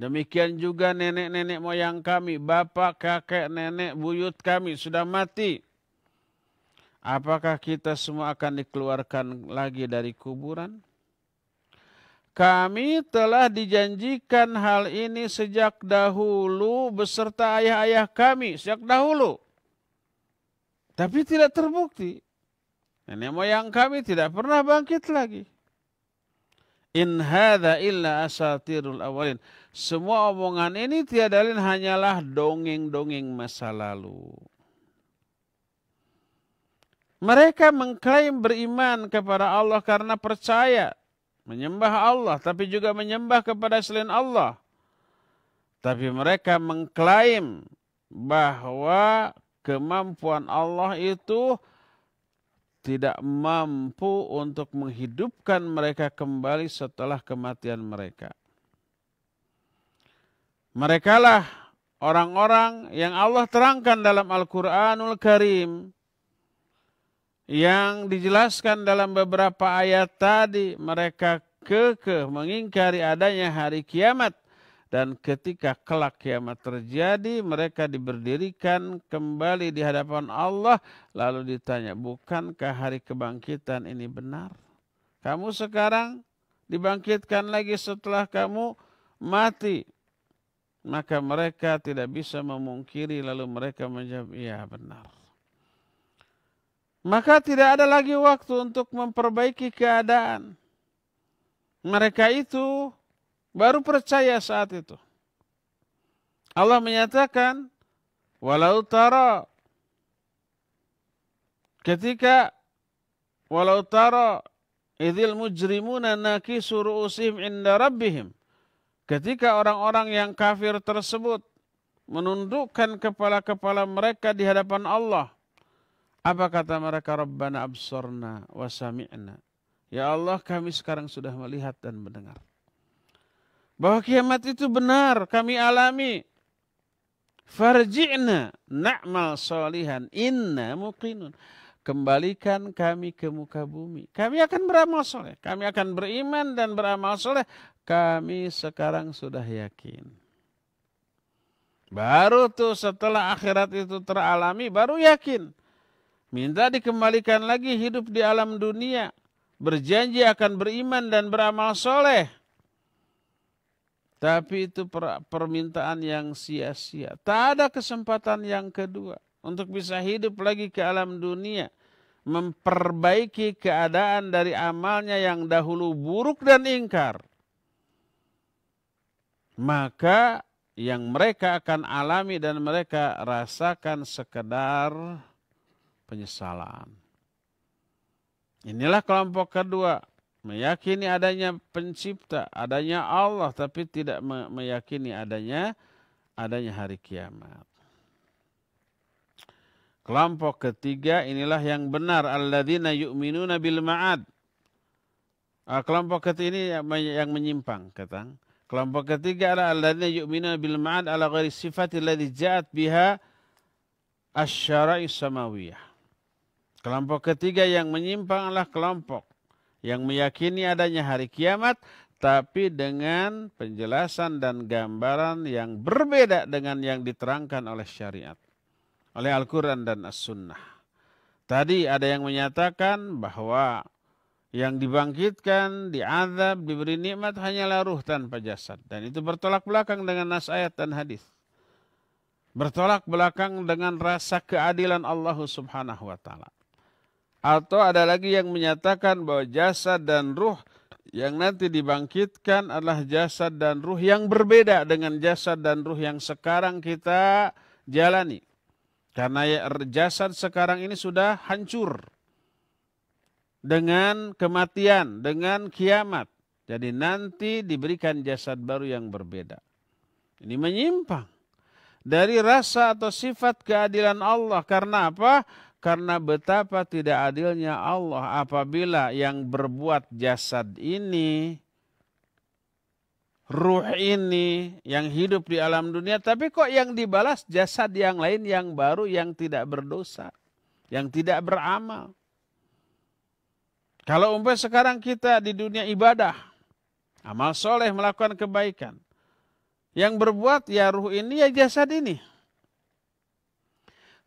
Demikian juga nenek-nenek moyang kami, bapak, kakek, nenek, buyut kami sudah mati. Apakah kita semua akan dikeluarkan lagi dari kuburan? Kami telah dijanjikan hal ini sejak dahulu beserta ayah-ayah kami, sejak dahulu. Tapi tidak terbukti. Nenek moyang kami tidak pernah bangkit lagi. In hadza illa asatirul awalin. Semua omongan ini tiada lain hanyalah dongeng-dongeng masa lalu. Mereka mengklaim beriman kepada Allah karena percaya. Menyembah Allah, tapi juga menyembah kepada selain Allah. Tapi mereka mengklaim bahwa kemampuan Allah itu tidak mampu untuk menghidupkan mereka kembali setelah kematian mereka. Merekalah orang-orang yang Allah terangkan dalam Al-Quranul Karim. Yang dijelaskan dalam beberapa ayat tadi, mereka kekeh mengingkari adanya hari kiamat. Dan ketika kelak kiamat terjadi, mereka diberdirikan kembali di hadapan Allah. Lalu ditanya, bukankah hari kebangkitan ini benar? Kamu sekarang dibangkitkan lagi setelah kamu mati. Maka mereka tidak bisa memungkiri lalu mereka menjawab, iya benar. Maka tidak ada lagi waktu untuk memperbaiki keadaan. Mereka itu Baru percaya saat itu. Allah menyatakan, walau taro, ketika walau taro, idil mujrimuna naki ru'usihim inda rabbihim ketika orang-orang yang kafir tersebut menundukkan kepala-kepala mereka di hadapan Allah apa kata mereka rabbana absorna wa sami'na ya Allah kami sekarang sudah melihat dan mendengar bahwa kiamat itu benar kami alami. Farji'na na'mal solihan inna muqinun. Kembalikan kami ke muka bumi. Kami akan beramal soleh. Kami akan beriman dan beramal soleh. Kami sekarang sudah yakin. Baru tuh setelah akhirat itu teralami baru yakin. Minta dikembalikan lagi hidup di alam dunia. Berjanji akan beriman dan beramal soleh. Tapi itu permintaan yang sia-sia. Tak ada kesempatan yang kedua untuk bisa hidup lagi ke alam dunia. Memperbaiki keadaan dari amalnya yang dahulu buruk dan ingkar. Maka yang mereka akan alami dan mereka rasakan sekedar penyesalan. Inilah kelompok kedua meyakini adanya pencipta, adanya Allah tapi tidak meyakini adanya adanya hari kiamat. Kelompok ketiga inilah yang benar alladzina yu'minuna bil ma'ad. Ah, kelompok ketiga ini yang menyimpang kata Kelompok ketiga adalah alladzina yu'minuna bil ma'ad ala ghairi sifatil alladzi ja'at biha asy-syara'i samawiyah. Kelompok ketiga yang menyimpang adalah kelompok yang meyakini adanya hari kiamat tapi dengan penjelasan dan gambaran yang berbeda dengan yang diterangkan oleh syariat, oleh Al-Quran dan As-Sunnah. Tadi ada yang menyatakan bahwa yang dibangkitkan, diazab, diberi nikmat hanyalah ruh tanpa jasad. Dan itu bertolak belakang dengan nas ayat dan hadis. Bertolak belakang dengan rasa keadilan Allah subhanahu wa ta'ala. Atau ada lagi yang menyatakan bahwa jasad dan ruh yang nanti dibangkitkan adalah jasad dan ruh yang berbeda dengan jasad dan ruh yang sekarang kita jalani. Karena ya, er, jasad sekarang ini sudah hancur dengan kematian, dengan kiamat. Jadi nanti diberikan jasad baru yang berbeda. Ini menyimpang dari rasa atau sifat keadilan Allah. Karena apa? Karena betapa tidak adilnya Allah apabila yang berbuat jasad ini, ruh ini yang hidup di alam dunia, tapi kok yang dibalas jasad yang lain yang baru yang tidak berdosa, yang tidak beramal. Kalau umpamanya sekarang kita di dunia ibadah, amal soleh melakukan kebaikan. Yang berbuat ya ruh ini ya jasad ini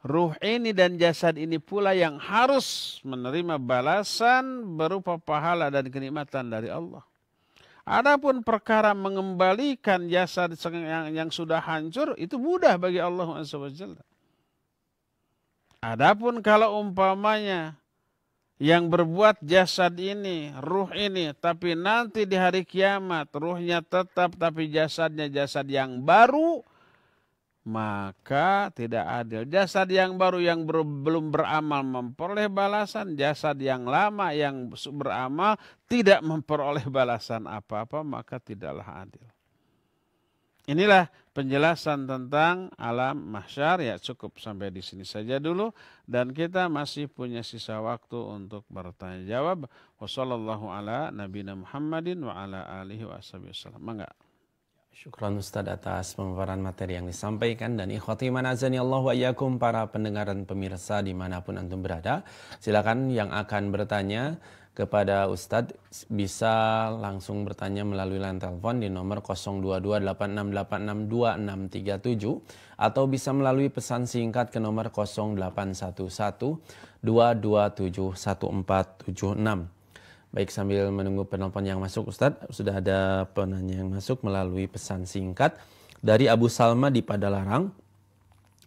ruh ini dan jasad ini pula yang harus menerima balasan berupa pahala dan kenikmatan dari Allah. Adapun perkara mengembalikan jasad yang, yang sudah hancur itu mudah bagi Allah SWT. Adapun kalau umpamanya yang berbuat jasad ini, ruh ini, tapi nanti di hari kiamat ruhnya tetap tapi jasadnya jasad yang baru, maka tidak adil. Jasad yang baru yang ber, belum beramal memperoleh balasan, jasad yang lama yang beramal tidak memperoleh balasan apa-apa, maka tidaklah adil. Inilah penjelasan tentang alam mahsyar ya cukup sampai di sini saja dulu dan kita masih punya sisa waktu untuk bertanya jawab. Wassalamualaikum ala nabiyina Muhammadin wa ala alihi wasallam. Mangga. Syukran Ustaz atas pemaparan materi yang disampaikan dan ikhwati azani Allah wa yakum para pendengar dan pemirsa dimanapun antum berada. Silakan yang akan bertanya kepada Ustadz bisa langsung bertanya melalui line telepon di nomor 0228686267 atau bisa melalui pesan singkat ke nomor 0811 Baik sambil menunggu penelpon yang masuk Ustadz, sudah ada penanya yang masuk melalui pesan singkat dari Abu Salma di Padalarang.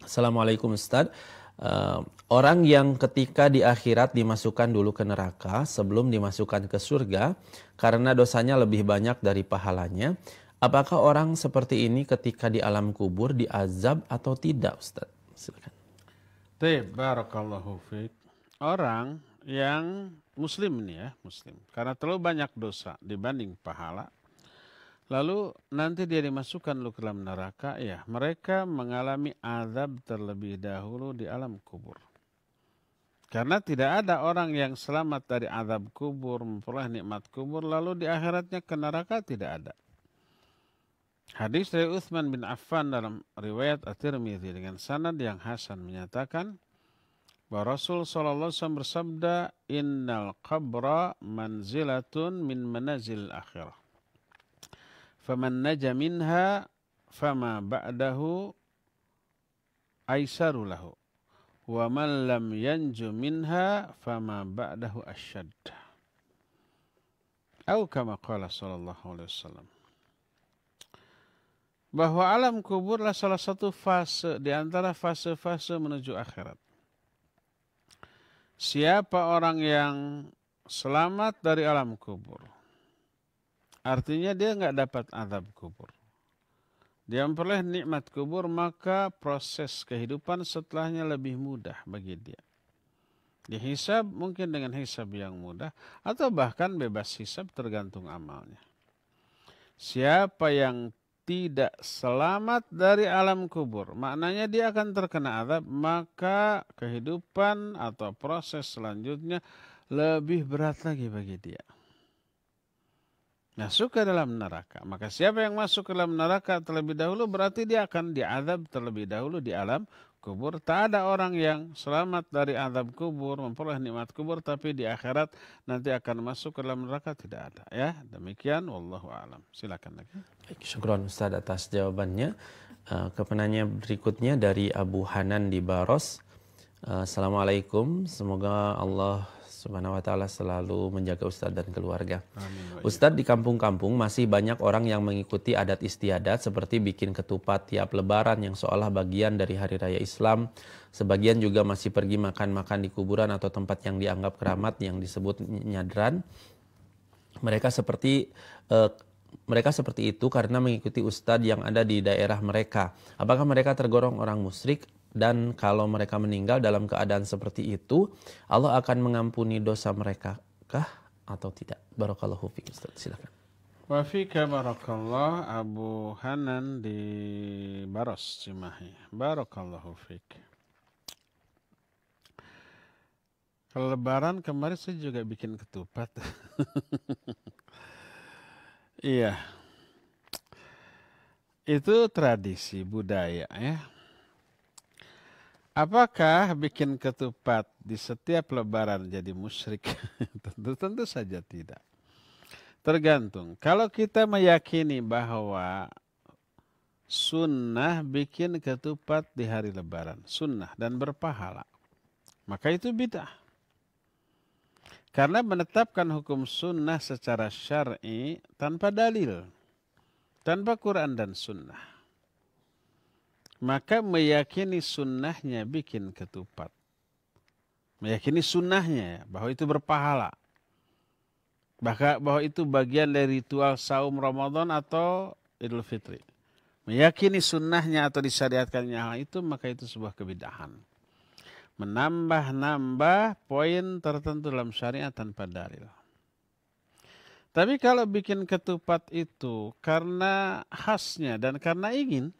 Assalamualaikum Ustadz. Uh, orang yang ketika di akhirat dimasukkan dulu ke neraka sebelum dimasukkan ke surga karena dosanya lebih banyak dari pahalanya. Apakah orang seperti ini ketika di alam kubur diazab atau tidak Ustadz? Silakan. barakallahu Orang yang muslim ini ya, muslim. Karena terlalu banyak dosa dibanding pahala. Lalu nanti dia dimasukkan lu ke dalam neraka, ya mereka mengalami azab terlebih dahulu di alam kubur. Karena tidak ada orang yang selamat dari azab kubur, memperoleh nikmat kubur, lalu di akhiratnya ke neraka tidak ada. Hadis dari Uthman bin Affan dalam riwayat At-Tirmidzi dengan sanad yang hasan menyatakan, bahwa Rasul Shallallahu alaihi bersabda innal qabra manzilatun min manazil akhirah faman naja minha fama ba'dahu aisaru lahu wa man lam yanju minha fama ba'dahu asyad atau kama qala sallallahu alaihi wasallam bahwa alam kuburlah salah satu fase di antara fase-fase menuju akhirat Siapa orang yang selamat dari alam kubur? Artinya dia nggak dapat azab kubur. Dia memperoleh nikmat kubur maka proses kehidupan setelahnya lebih mudah bagi dia. Dihisab mungkin dengan hisab yang mudah atau bahkan bebas hisab tergantung amalnya. Siapa yang tidak selamat dari alam kubur, maknanya dia akan terkena azab, maka kehidupan atau proses selanjutnya lebih berat lagi bagi dia. Masuk nah, ke dalam neraka. Maka siapa yang masuk ke dalam neraka terlebih dahulu berarti dia akan diadab terlebih dahulu di alam kubur. Tak ada orang yang selamat dari azab kubur, memperoleh nikmat kubur, tapi di akhirat nanti akan masuk ke dalam neraka tidak ada. Ya, demikian. Wallahu a'lam. Silakan lagi. Syukron Ustaz atas jawabannya. Eh, ke penanya berikutnya dari Abu Hanan di Baros. Eh, Assalamualaikum. Semoga Allah Subhanahu wa taala selalu menjaga ustadz dan keluarga. Amin. Ustadz di kampung-kampung masih banyak orang yang mengikuti adat istiadat seperti bikin ketupat tiap lebaran yang seolah bagian dari hari raya Islam. Sebagian juga masih pergi makan-makan di kuburan atau tempat yang dianggap keramat yang disebut nyadran. Mereka seperti uh, mereka seperti itu karena mengikuti ustadz yang ada di daerah mereka. Apakah mereka tergolong orang musyrik? dan kalau mereka meninggal dalam keadaan seperti itu Allah akan mengampuni dosa mereka kah atau tidak barakallahu fiik Ustaz silakan wa fika barakallah Abu Hanan di Baros Cimahi barakallahu fiik Kalau lebaran kemarin saya juga bikin ketupat. iya. Itu tradisi budaya ya. Apakah bikin ketupat di setiap lebaran jadi musyrik? tentu tentu saja tidak. Tergantung. Kalau kita meyakini bahwa sunnah bikin ketupat di hari lebaran, sunnah dan berpahala, maka itu bid'ah. Karena menetapkan hukum sunnah secara syar'i tanpa dalil, tanpa Quran dan sunnah maka meyakini sunnahnya bikin ketupat. Meyakini sunnahnya bahwa itu berpahala. Bahkan bahwa itu bagian dari ritual saum Ramadan atau Idul Fitri. Meyakini sunnahnya atau disyariatkannya hal itu maka itu sebuah kebidahan. Menambah-nambah poin tertentu dalam syariat tanpa dalil. Tapi kalau bikin ketupat itu karena khasnya dan karena ingin,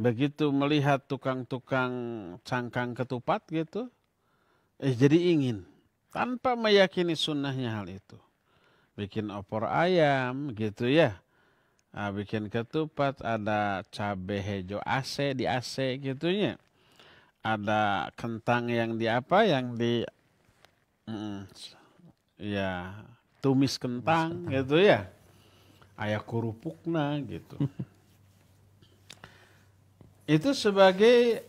begitu melihat tukang-tukang cangkang ketupat gitu, eh jadi ingin tanpa meyakini sunnahnya hal itu. Bikin opor ayam gitu ya. Nah, bikin ketupat ada cabe hejo AC di AC gitunya ada kentang yang di apa yang di mm, ya tumis kentang, kentang gitu ya ayah kurupukna gitu itu sebagai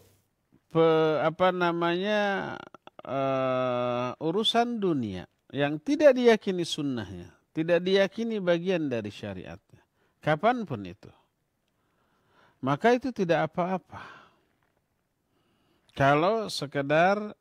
pe, apa namanya uh, urusan dunia yang tidak diyakini sunnahnya, tidak diyakini bagian dari syariatnya, kapanpun itu, maka itu tidak apa-apa. Kalau sekedar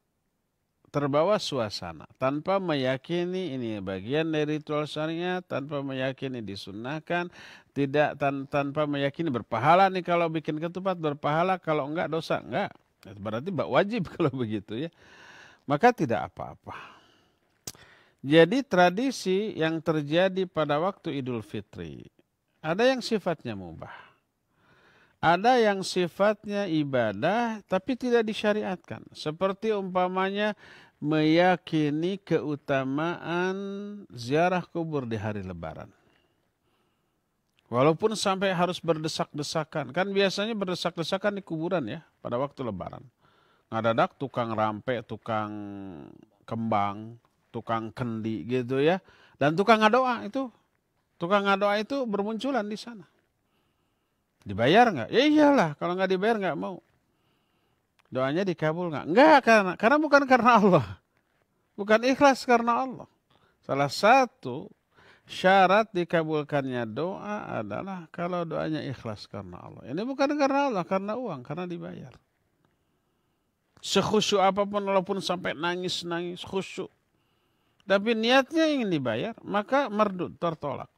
terbawa suasana tanpa meyakini ini bagian dari ritual syariah tanpa meyakini disunahkan tidak tan tanpa meyakini berpahala nih kalau bikin ketupat berpahala kalau enggak dosa enggak berarti wajib kalau begitu ya maka tidak apa-apa jadi tradisi yang terjadi pada waktu Idul Fitri ada yang sifatnya mubah ada yang sifatnya ibadah tapi tidak disyariatkan. Seperti umpamanya meyakini keutamaan ziarah kubur di hari lebaran. Walaupun sampai harus berdesak-desakan. Kan biasanya berdesak-desakan di kuburan ya pada waktu lebaran. Ngadadak tukang rampe, tukang kembang, tukang kendi gitu ya. Dan tukang ngadoa itu. Tukang ngadoa itu bermunculan di sana. Dibayar nggak? Ya iyalah, kalau nggak dibayar nggak mau. Doanya dikabul nggak? Nggak, karena, karena bukan karena Allah. Bukan ikhlas karena Allah. Salah satu syarat dikabulkannya doa adalah kalau doanya ikhlas karena Allah. Ini bukan karena Allah, karena uang, karena dibayar. Sekhusyuk apapun, walaupun sampai nangis-nangis, khusyuk. Tapi niatnya ingin dibayar, maka merdu tertolak.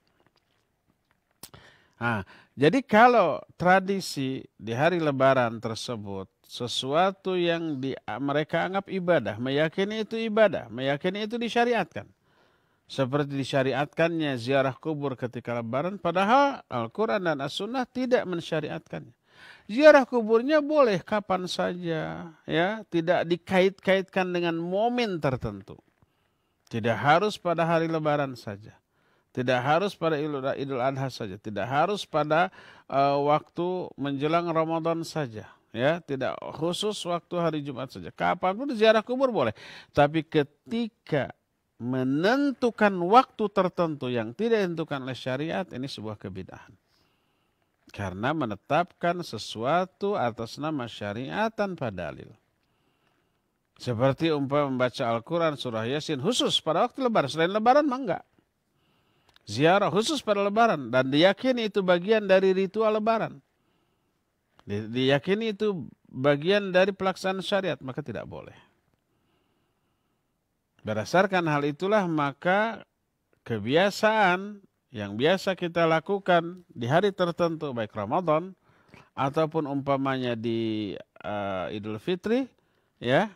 Nah, jadi kalau tradisi di hari lebaran tersebut sesuatu yang di, mereka anggap ibadah, meyakini itu ibadah, meyakini itu disyariatkan. Seperti disyariatkannya ziarah kubur ketika lebaran, padahal Al-Quran dan As-Sunnah tidak mensyariatkannya. Ziarah kuburnya boleh kapan saja, ya tidak dikait-kaitkan dengan momen tertentu. Tidak harus pada hari lebaran saja. Tidak harus pada Idul Adha saja, tidak harus pada uh, waktu menjelang Ramadan saja, ya, tidak khusus waktu hari Jumat saja. Kapan pun ziarah kubur boleh, tapi ketika menentukan waktu tertentu yang tidak ditentukan oleh syariat ini sebuah kebidahan. Karena menetapkan sesuatu atas nama syariat tanpa dalil. Seperti umpama membaca Al-Quran surah Yasin khusus pada waktu lebaran. Selain lebaran mah enggak ziarah khusus pada lebaran dan diyakini itu bagian dari ritual lebaran. Di, diyakini itu bagian dari pelaksanaan syariat, maka tidak boleh. Berdasarkan hal itulah maka kebiasaan yang biasa kita lakukan di hari tertentu baik Ramadan ataupun umpamanya di uh, Idul Fitri ya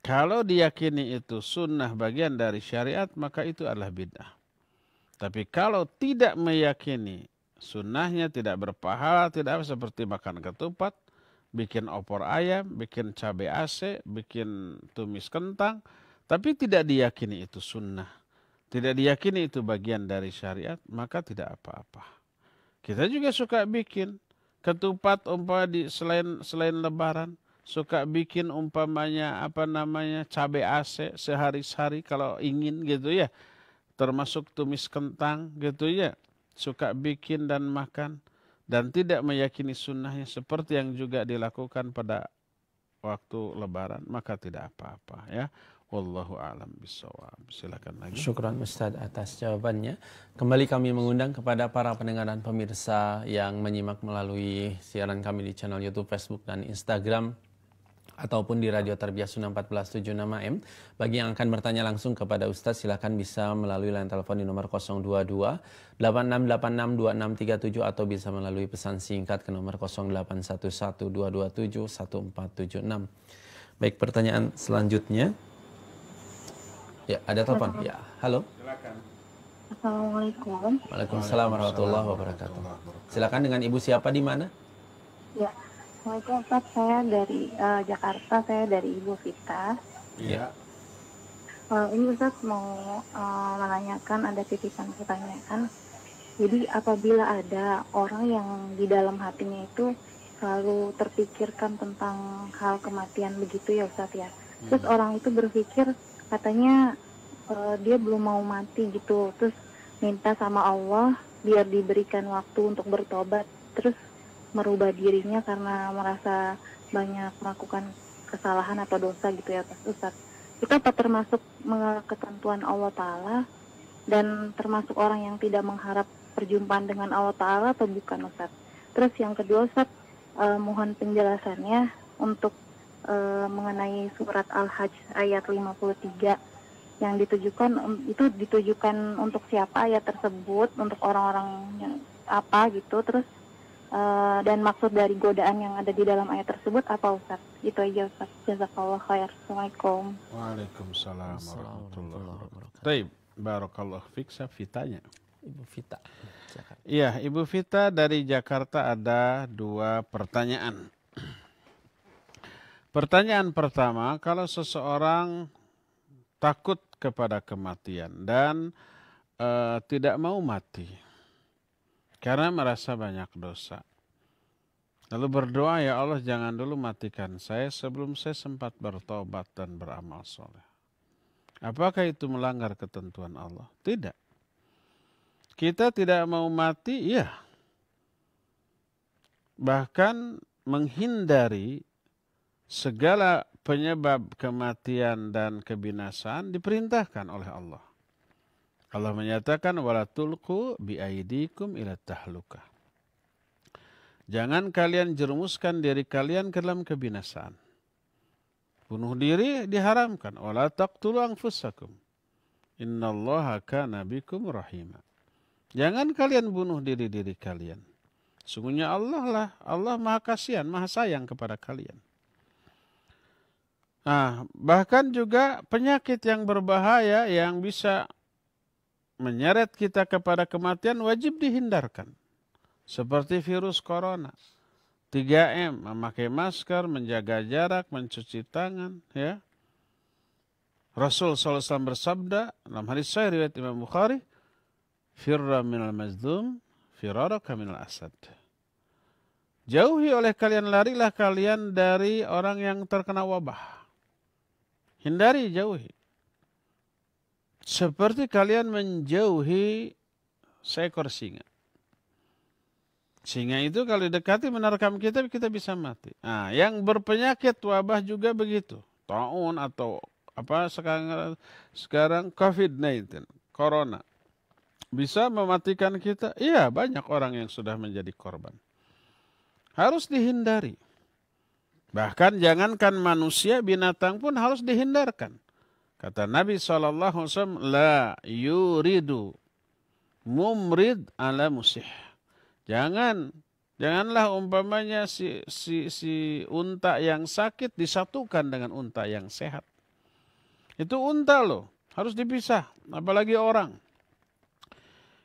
kalau diyakini itu sunnah bagian dari syariat maka itu adalah bid'ah tapi kalau tidak meyakini sunnahnya tidak berpahala, tidak seperti makan ketupat, bikin opor ayam, bikin cabai AC, bikin tumis kentang, tapi tidak diyakini itu sunnah. Tidak diyakini itu bagian dari syariat, maka tidak apa-apa. Kita juga suka bikin ketupat umpama di selain selain lebaran, suka bikin umpamanya apa namanya cabai AC sehari-hari kalau ingin gitu ya termasuk tumis kentang gitu ya suka bikin dan makan dan tidak meyakini sunnahnya seperti yang juga dilakukan pada waktu lebaran maka tidak apa-apa ya Wallahu alam bisawab. Silakan lagi. Syukran Ustaz atas jawabannya. Kembali kami mengundang kepada para pendengar dan pemirsa yang menyimak melalui siaran kami di channel YouTube, Facebook, dan Instagram ataupun di Radio Tarbiyah Sunnah 1476M. Bagi yang akan bertanya langsung kepada Ustaz silahkan bisa melalui line telepon di nomor 022 8686 atau bisa melalui pesan singkat ke nomor 0811 Baik, pertanyaan selanjutnya. Ya, ada telepon. Ya, halo. Assalamualaikum. Waalaikumsalam warahmatullahi wabarakatuh. Silakan dengan Ibu siapa di mana? Ya, Assalamualaikum Ustaz, saya dari uh, Jakarta, saya dari Ibu Vita. Iya. Uh, ini Ustaz mau uh, menanyakan, ada titipan pertanyaan. Jadi apabila ada orang yang di dalam hatinya itu selalu terpikirkan tentang hal kematian begitu ya Ustaz ya. Hmm. Terus orang itu berpikir katanya uh, dia belum mau mati gitu. Terus minta sama Allah biar diberikan waktu untuk bertobat. Terus merubah dirinya karena merasa banyak melakukan kesalahan atau dosa gitu ya Ustaz. Kita apa termasuk ketentuan Allah Ta'ala dan termasuk orang yang tidak mengharap perjumpaan dengan Allah Ta'ala atau bukan Ustaz. Terus yang kedua Ustaz, eh, mohon penjelasannya untuk eh, mengenai surat Al-Hajj ayat 53 yang ditujukan itu ditujukan untuk siapa ayat tersebut untuk orang-orang yang apa gitu terus Eh, dan maksud dari godaan yang ada di dalam ayat tersebut apa Ustaz? Itu aja Ustaz. Jazakallah khair. Assalamualaikum. Waalaikumsalam warahmatullahi wabarakatuh. Baik, barakallah fitanya. Ibu Vita. Iya, Ibu Vita dari Jakarta ada dua pertanyaan. Pertanyaan pertama, kalau seseorang takut kepada kematian dan uh, tidak mau mati, karena merasa banyak dosa. Lalu berdoa, ya Allah jangan dulu matikan saya sebelum saya sempat bertobat dan beramal soleh. Apakah itu melanggar ketentuan Allah? Tidak. Kita tidak mau mati, iya. Bahkan menghindari segala penyebab kematian dan kebinasaan diperintahkan oleh Allah. Allah menyatakan wala biaidikum ila tahluka. Jangan kalian jerumuskan diri kalian ke dalam kebinasaan. Bunuh diri diharamkan. Wala taqtulu anfusakum. Innallaha kana bikum rahima. Jangan kalian bunuh diri-diri kalian. Sungguhnya Allah lah. Allah maha kasihan, maha sayang kepada kalian. Nah, bahkan juga penyakit yang berbahaya yang bisa menyeret kita kepada kematian wajib dihindarkan. Seperti virus corona. 3M, memakai masker, menjaga jarak, mencuci tangan, ya. Rasul SAW bersabda dalam hadis saya riwayat Imam Bukhari, "Firra minal mazlum, firaraka minal asad." Jauhi oleh kalian larilah kalian dari orang yang terkena wabah. Hindari, jauhi. Seperti kalian menjauhi seekor singa. Singa itu kalau dekati menerkam kita, kita bisa mati. Nah, yang berpenyakit wabah juga begitu. Taun atau apa sekarang sekarang COVID-19, Corona. Bisa mematikan kita? Iya, banyak orang yang sudah menjadi korban. Harus dihindari. Bahkan jangankan manusia, binatang pun harus dihindarkan. Kata Nabi SAW, La yuridu mumrid ala musih. Jangan, janganlah umpamanya si, si, si unta yang sakit disatukan dengan unta yang sehat. Itu unta loh, harus dipisah, apalagi orang.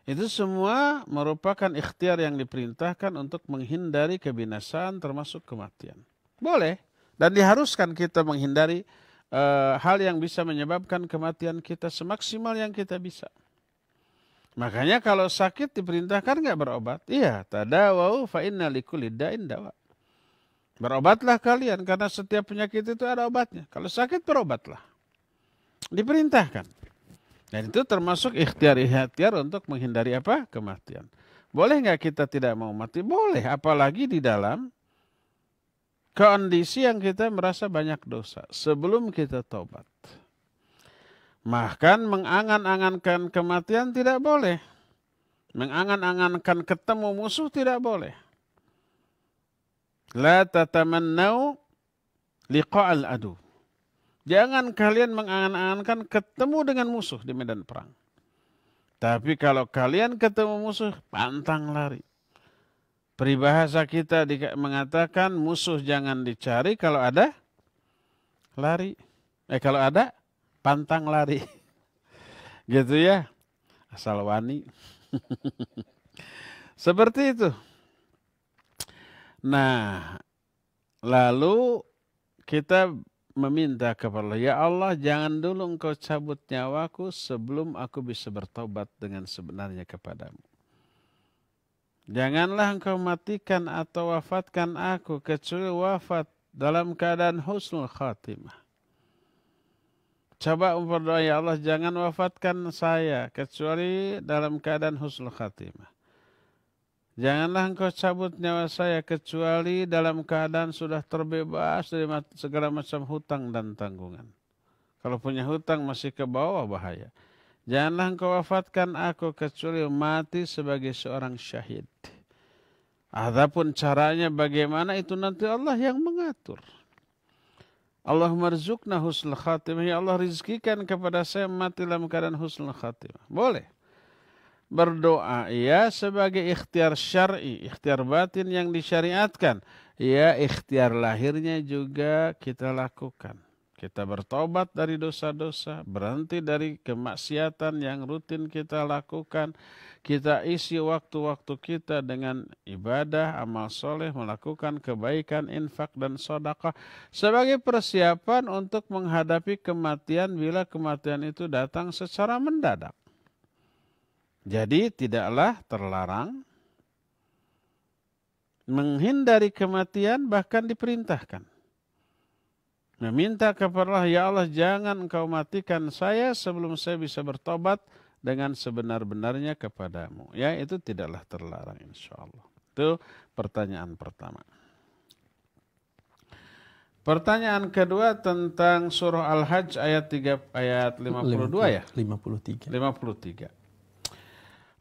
Itu semua merupakan ikhtiar yang diperintahkan untuk menghindari kebinasaan termasuk kematian. Boleh, dan diharuskan kita menghindari Eh, hal yang bisa menyebabkan kematian kita semaksimal yang kita bisa. Makanya kalau sakit diperintahkan nggak berobat? Iya, tadawau fa inna likulidain dawa. Berobatlah kalian karena setiap penyakit itu ada obatnya. Kalau sakit berobatlah. Diperintahkan. Dan itu termasuk ikhtiar-ikhtiar untuk menghindari apa? Kematian. Boleh nggak kita tidak mau mati? Boleh, apalagi di dalam kondisi yang kita merasa banyak dosa sebelum kita tobat. Bahkan mengangan-angankan kematian tidak boleh. Mengangan-angankan ketemu musuh tidak boleh. La tatamannau liqa'al adu. Jangan kalian mengangan-angankan ketemu dengan musuh di medan perang. Tapi kalau kalian ketemu musuh, pantang lari. Peribahasa kita mengatakan musuh jangan dicari kalau ada lari. Eh kalau ada pantang lari. Gitu ya. Asal wani. Seperti itu. Nah, lalu kita meminta kepada Allah, Ya Allah jangan dulu engkau cabut nyawaku sebelum aku bisa bertobat dengan sebenarnya kepadamu. Janganlah engkau matikan atau wafatkan aku kecuali wafat dalam keadaan husnul khatimah. Coba berdoa ya Allah jangan wafatkan saya kecuali dalam keadaan husnul khatimah. Janganlah engkau cabut nyawa saya kecuali dalam keadaan sudah terbebas dari segala macam hutang dan tanggungan. Kalau punya hutang masih ke bawah bahaya. Janganlah engkau wafatkan aku kecuali mati sebagai seorang syahid. Adapun caranya bagaimana itu nanti Allah yang mengatur. Allah marzukna husnul khatimah. Ya Allah rizkikan kepada saya mati dalam keadaan husnul khatimah. Boleh. Berdoa ya sebagai ikhtiar syar'i, ikhtiar batin yang disyariatkan. Ya ikhtiar lahirnya juga kita lakukan. Kita bertobat dari dosa-dosa, berhenti dari kemaksiatan yang rutin kita lakukan. Kita isi waktu-waktu kita dengan ibadah, amal soleh, melakukan kebaikan, infak, dan sodakah. Sebagai persiapan untuk menghadapi kematian bila kematian itu datang secara mendadak. Jadi tidaklah terlarang menghindari kematian bahkan diperintahkan. Meminta nah, kepada Allah, Ya Allah jangan engkau matikan saya sebelum saya bisa bertobat dengan sebenar-benarnya kepadamu. Ya itu tidaklah terlarang insya Allah. Itu pertanyaan pertama. Pertanyaan kedua tentang surah Al-Hajj ayat 3 ayat 52 ya? 53. 53.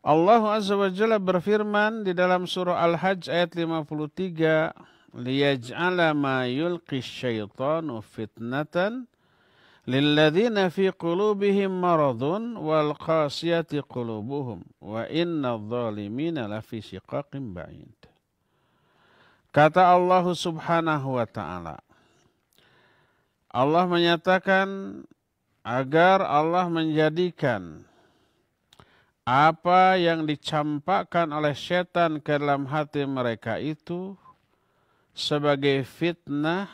Allah Azza wa Jalla berfirman di dalam surah Al-Hajj ayat 53 liyaj'ala ma yulqi syaitanu fitnatan lilladzina fi qulubihim maradun wal qasiyati qulubuhum wa inna dhalimina lafi shiqaqin ba'id. Kata Allah Subhanahu wa taala. Allah menyatakan agar Allah menjadikan apa yang dicampakkan oleh setan ke dalam hati mereka itu sebagai fitnah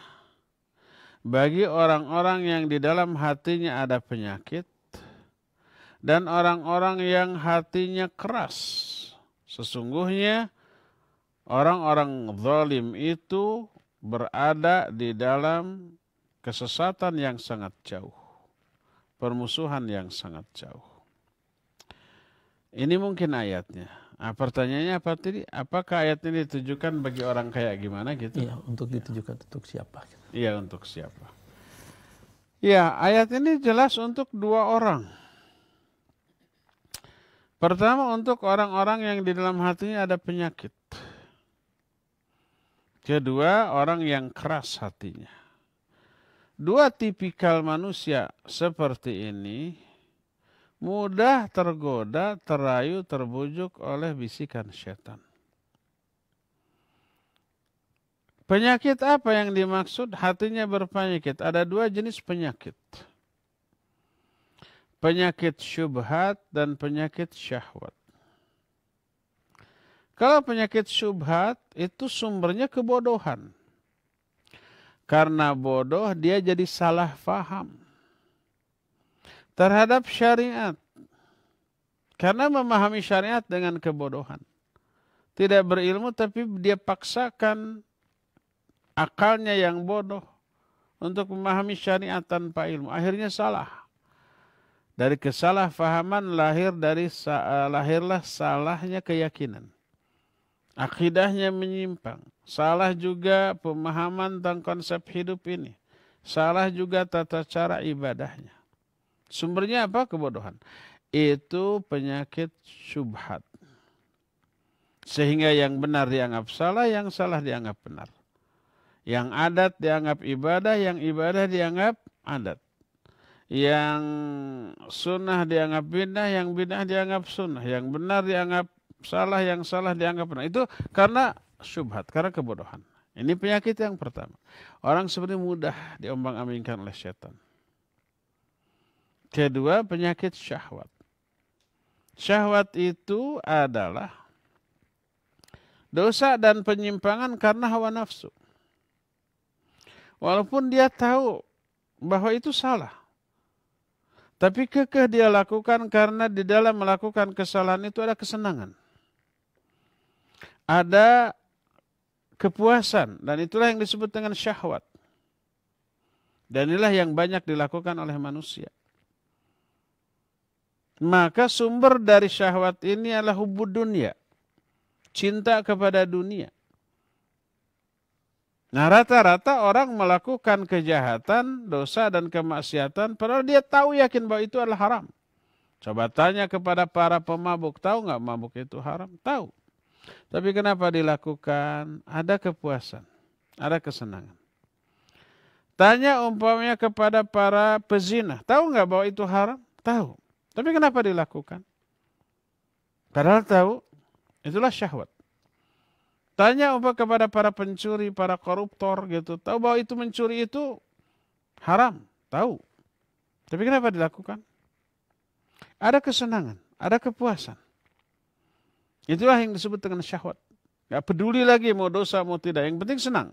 bagi orang-orang yang di dalam hatinya ada penyakit dan orang-orang yang hatinya keras. Sesungguhnya orang-orang zalim itu berada di dalam kesesatan yang sangat jauh, permusuhan yang sangat jauh. Ini mungkin ayatnya. Nah, pertanyaannya apa tadi? Apakah ayat ini ditujukan bagi orang kaya gimana gitu? Iya, untuk ditujukan ya. untuk siapa? Gitu. Iya, untuk siapa? Iya ayat ini jelas untuk dua orang. Pertama untuk orang-orang yang di dalam hatinya ada penyakit. Kedua, orang yang keras hatinya. Dua tipikal manusia seperti ini mudah tergoda, terayu, terbujuk oleh bisikan setan. Penyakit apa yang dimaksud? Hatinya berpenyakit. Ada dua jenis penyakit. Penyakit syubhat dan penyakit syahwat. Kalau penyakit syubhat itu sumbernya kebodohan. Karena bodoh dia jadi salah faham terhadap syariat. Karena memahami syariat dengan kebodohan. Tidak berilmu tapi dia paksakan akalnya yang bodoh untuk memahami syariat tanpa ilmu. Akhirnya salah. Dari kesalahpahaman lahir dari eh, lahirlah salahnya keyakinan. Akidahnya menyimpang. Salah juga pemahaman tentang konsep hidup ini. Salah juga tata cara ibadahnya. Sumbernya apa? Kebodohan. Itu penyakit subhat, Sehingga yang benar dianggap salah, yang salah dianggap benar. Yang adat dianggap ibadah, yang ibadah dianggap adat. Yang sunnah dianggap bidah, yang bidah dianggap sunnah. Yang benar dianggap salah, yang salah dianggap benar. Itu karena subhat, karena kebodohan. Ini penyakit yang pertama. Orang sebenarnya mudah diombang-ambingkan oleh setan. Kedua, penyakit syahwat. Syahwat itu adalah dosa dan penyimpangan karena hawa nafsu. Walaupun dia tahu bahwa itu salah. Tapi kekeh dia lakukan karena di dalam melakukan kesalahan itu ada kesenangan. Ada kepuasan dan itulah yang disebut dengan syahwat. Dan inilah yang banyak dilakukan oleh manusia. Maka sumber dari syahwat ini adalah hubud dunia. Cinta kepada dunia. Nah rata-rata orang melakukan kejahatan, dosa dan kemaksiatan padahal dia tahu yakin bahwa itu adalah haram. Coba tanya kepada para pemabuk, tahu nggak mabuk itu haram? Tahu. Tapi kenapa dilakukan? Ada kepuasan, ada kesenangan. Tanya umpamanya kepada para pezina, tahu nggak bahwa itu haram? Tahu. Tapi kenapa dilakukan? Padahal tahu, itulah syahwat. Tanya apa kepada para pencuri, para koruptor gitu. Tahu bahwa itu mencuri itu haram, tahu. Tapi kenapa dilakukan? Ada kesenangan, ada kepuasan. Itulah yang disebut dengan syahwat. Gak peduli lagi mau dosa mau tidak, yang penting senang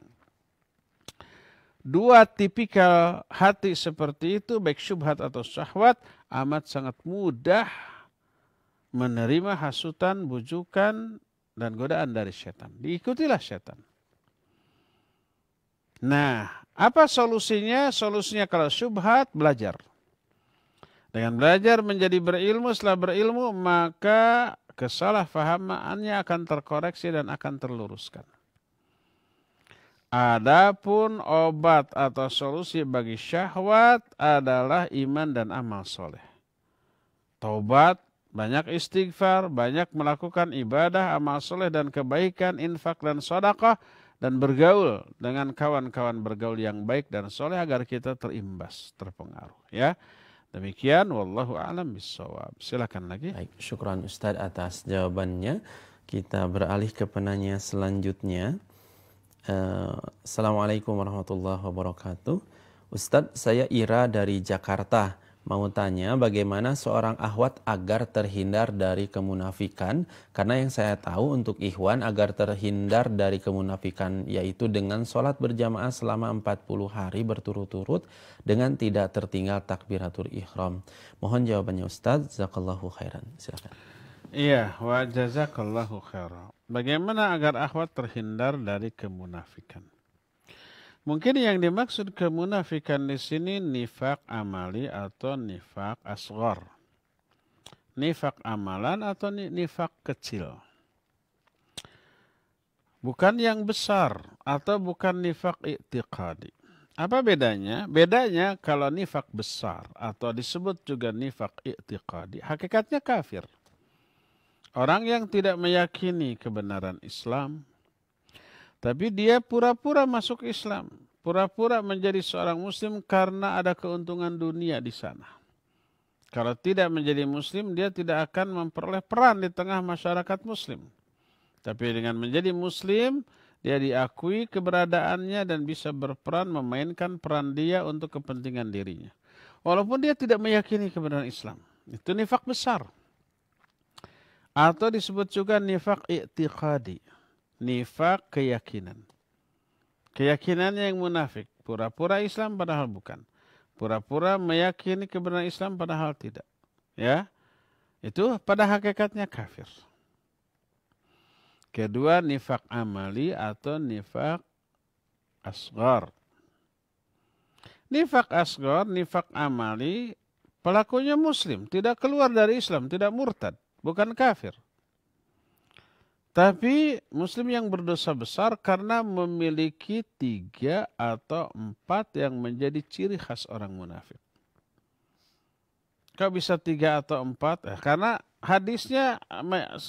dua tipikal hati seperti itu, baik syubhat atau syahwat, amat sangat mudah menerima hasutan, bujukan, dan godaan dari setan. Diikutilah setan. Nah, apa solusinya? Solusinya kalau syubhat, belajar. Dengan belajar menjadi berilmu, setelah berilmu, maka kesalahpahamannya akan terkoreksi dan akan terluruskan. Adapun obat atau solusi bagi syahwat adalah iman dan amal soleh. Taubat, banyak istighfar, banyak melakukan ibadah, amal soleh dan kebaikan, infak dan sodakoh, dan bergaul dengan kawan-kawan bergaul yang baik dan soleh agar kita terimbas, terpengaruh. Ya, demikian. Wallahu a'lam bishawab. Silakan lagi. Baik, syukran Ustadz atas jawabannya. Kita beralih ke penanya selanjutnya. Eh, Assalamualaikum warahmatullahi wabarakatuh. Ustadz, saya Ira dari Jakarta. Mau tanya bagaimana seorang ahwat agar terhindar dari kemunafikan? Karena yang saya tahu untuk ikhwan agar terhindar dari kemunafikan yaitu dengan sholat berjamaah selama 40 hari berturut-turut dengan tidak tertinggal takbiratul ihram. Mohon jawabannya Ustadz, Zakallahu khairan. Silakan. Iya, wa jazakallahu khairan. Bagaimana agar akhwat terhindar dari kemunafikan? Mungkin yang dimaksud kemunafikan di sini nifak amali atau nifak asgor. Nifak amalan atau nifak kecil. Bukan yang besar atau bukan nifak iktiqadi. Apa bedanya? Bedanya kalau nifak besar atau disebut juga nifak iktiqadi, hakikatnya kafir. Orang yang tidak meyakini kebenaran Islam, tapi dia pura-pura masuk Islam, pura-pura menjadi seorang Muslim karena ada keuntungan dunia di sana. Kalau tidak menjadi Muslim, dia tidak akan memperoleh peran di tengah masyarakat Muslim. Tapi dengan menjadi Muslim, dia diakui keberadaannya dan bisa berperan memainkan peran dia untuk kepentingan dirinya. Walaupun dia tidak meyakini kebenaran Islam. Itu nifak besar. Atau disebut juga nifak i'tiqadi. Nifak keyakinan. Keyakinan yang munafik. Pura-pura Islam padahal bukan. Pura-pura meyakini kebenaran Islam padahal tidak. Ya, Itu pada hakikatnya kafir. Kedua, nifak amali atau nifak asgar. Nifak asgar, nifak amali, pelakunya muslim, tidak keluar dari Islam, tidak murtad bukan kafir. Tapi muslim yang berdosa besar karena memiliki tiga atau empat yang menjadi ciri khas orang munafik. Kau bisa tiga atau empat? Eh, karena hadisnya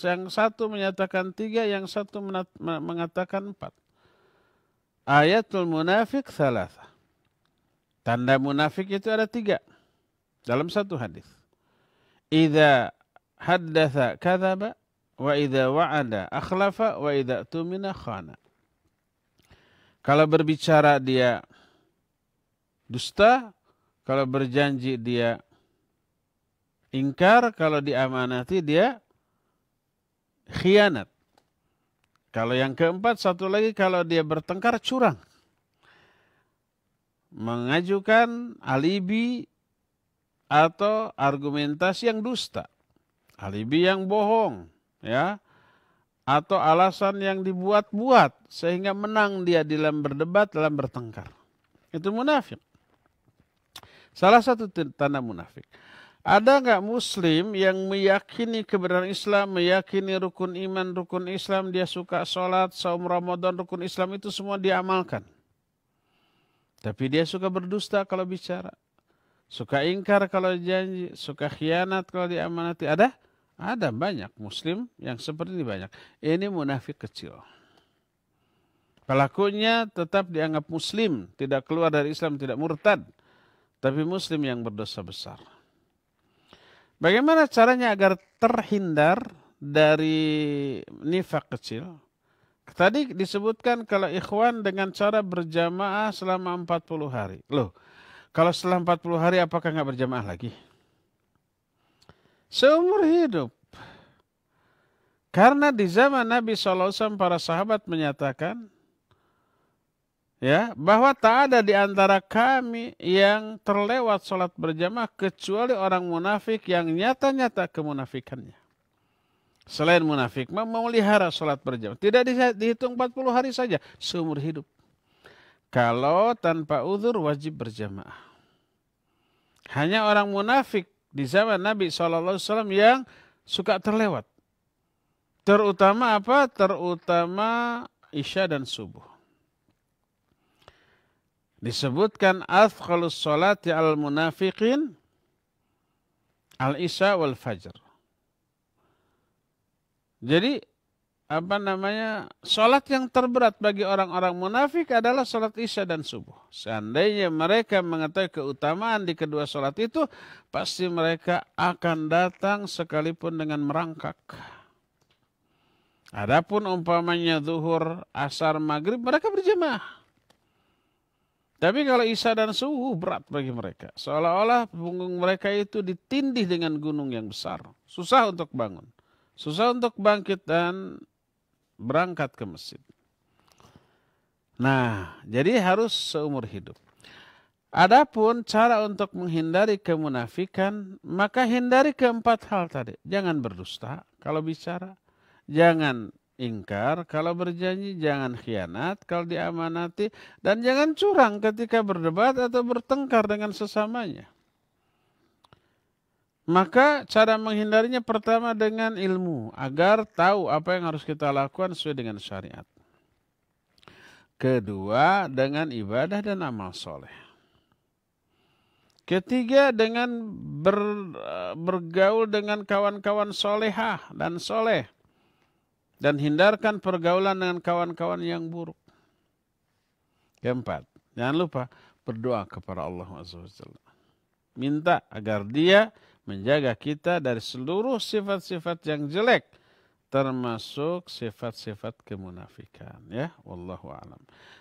yang satu menyatakan tiga, yang satu mengatakan empat. Ayatul munafik salah, Tanda munafik itu ada tiga dalam satu hadis. Idza haddatha kadhaba wa idza wa'ada akhlafa wa idza tumina Kalau berbicara dia dusta, kalau berjanji dia ingkar, kalau diamanati dia khianat. Kalau yang keempat satu lagi kalau dia bertengkar curang. Mengajukan alibi atau argumentasi yang dusta alibi yang bohong ya atau alasan yang dibuat-buat sehingga menang dia dalam berdebat dalam bertengkar itu munafik salah satu tanda munafik ada nggak muslim yang meyakini kebenaran Islam, meyakini rukun iman, rukun Islam, dia suka sholat, saum Ramadan, rukun Islam itu semua diamalkan. Tapi dia suka berdusta kalau bicara. Suka ingkar kalau janji, suka khianat kalau diamanati. Ada? Ada banyak muslim yang seperti ini banyak. Ini munafik kecil. Pelakunya tetap dianggap muslim, tidak keluar dari Islam, tidak murtad. Tapi muslim yang berdosa besar. Bagaimana caranya agar terhindar dari nifak kecil? Tadi disebutkan kalau ikhwan dengan cara berjamaah selama 40 hari. Loh, kalau setelah 40 hari apakah nggak berjamaah lagi? seumur hidup. Karena di zaman Nabi SAW para sahabat menyatakan ya bahwa tak ada di antara kami yang terlewat sholat berjamaah kecuali orang munafik yang nyata-nyata kemunafikannya. Selain munafik, memelihara sholat berjamaah. Tidak dihitung 40 hari saja, seumur hidup. Kalau tanpa uzur wajib berjamaah. Hanya orang munafik di zaman Nabi SAW yang suka terlewat. Terutama apa? Terutama Isya dan Subuh. Disebutkan azkhalus salat al munafiqin al isya wal fajr. Jadi apa namanya sholat yang terberat bagi orang-orang munafik adalah sholat isya dan subuh. Seandainya mereka mengetahui keutamaan di kedua sholat itu, pasti mereka akan datang sekalipun dengan merangkak. Adapun umpamanya zuhur, asar, maghrib, mereka berjemaah. Tapi kalau isya dan subuh berat bagi mereka. Seolah-olah punggung mereka itu ditindih dengan gunung yang besar. Susah untuk bangun. Susah untuk bangkit dan berangkat ke masjid. Nah, jadi harus seumur hidup. Adapun cara untuk menghindari kemunafikan, maka hindari keempat hal tadi. Jangan berdusta kalau bicara, jangan ingkar kalau berjanji, jangan khianat kalau diamanati, dan jangan curang ketika berdebat atau bertengkar dengan sesamanya. Maka cara menghindarinya pertama dengan ilmu agar tahu apa yang harus kita lakukan sesuai dengan syariat. Kedua dengan ibadah dan amal soleh. Ketiga dengan ber, eh, bergaul dengan kawan-kawan solehah dan soleh. Dan hindarkan pergaulan dengan kawan-kawan yang buruk. Keempat, jangan lupa berdoa kepada Allah SWT. Minta agar dia menjaga kita dari seluruh sifat-sifat yang jelek termasuk sifat-sifat kemunafikan ya wallahu alam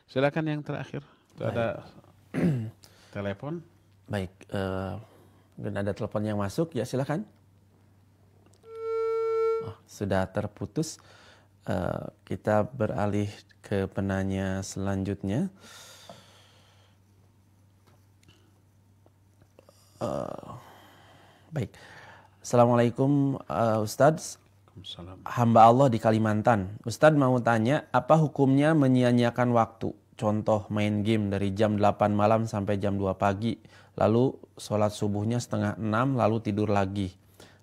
silakan yang terakhir ada telepon baik uh, ada telepon yang masuk ya silakan oh, sudah terputus uh, kita beralih ke penanya selanjutnya uh, Baik. Assalamualaikum uh, Ustadz. Hamba Allah di Kalimantan. Ustadz mau tanya, apa hukumnya menyia-nyiakan waktu? Contoh main game dari jam 8 malam sampai jam 2 pagi, lalu sholat subuhnya setengah 6, lalu tidur lagi.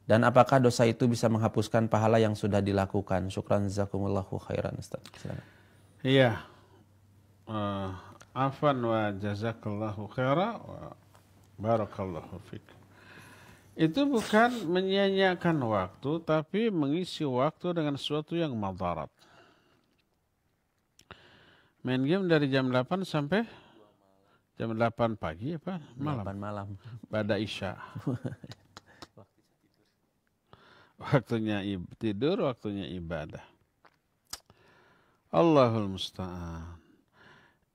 Dan apakah dosa itu bisa menghapuskan pahala yang sudah dilakukan? Syukran zakumullahu khairan Ustaz. Iya. Uh, afan wa jazakallahu khairan wa barakallahu fikum itu bukan menyanyiakan waktu, tapi mengisi waktu dengan sesuatu yang madarat. Main game dari jam 8 sampai jam 8 pagi apa? Malam. 8 malam. Pada Isya. waktunya tidur, waktunya ibadah. Allahul Musta'an.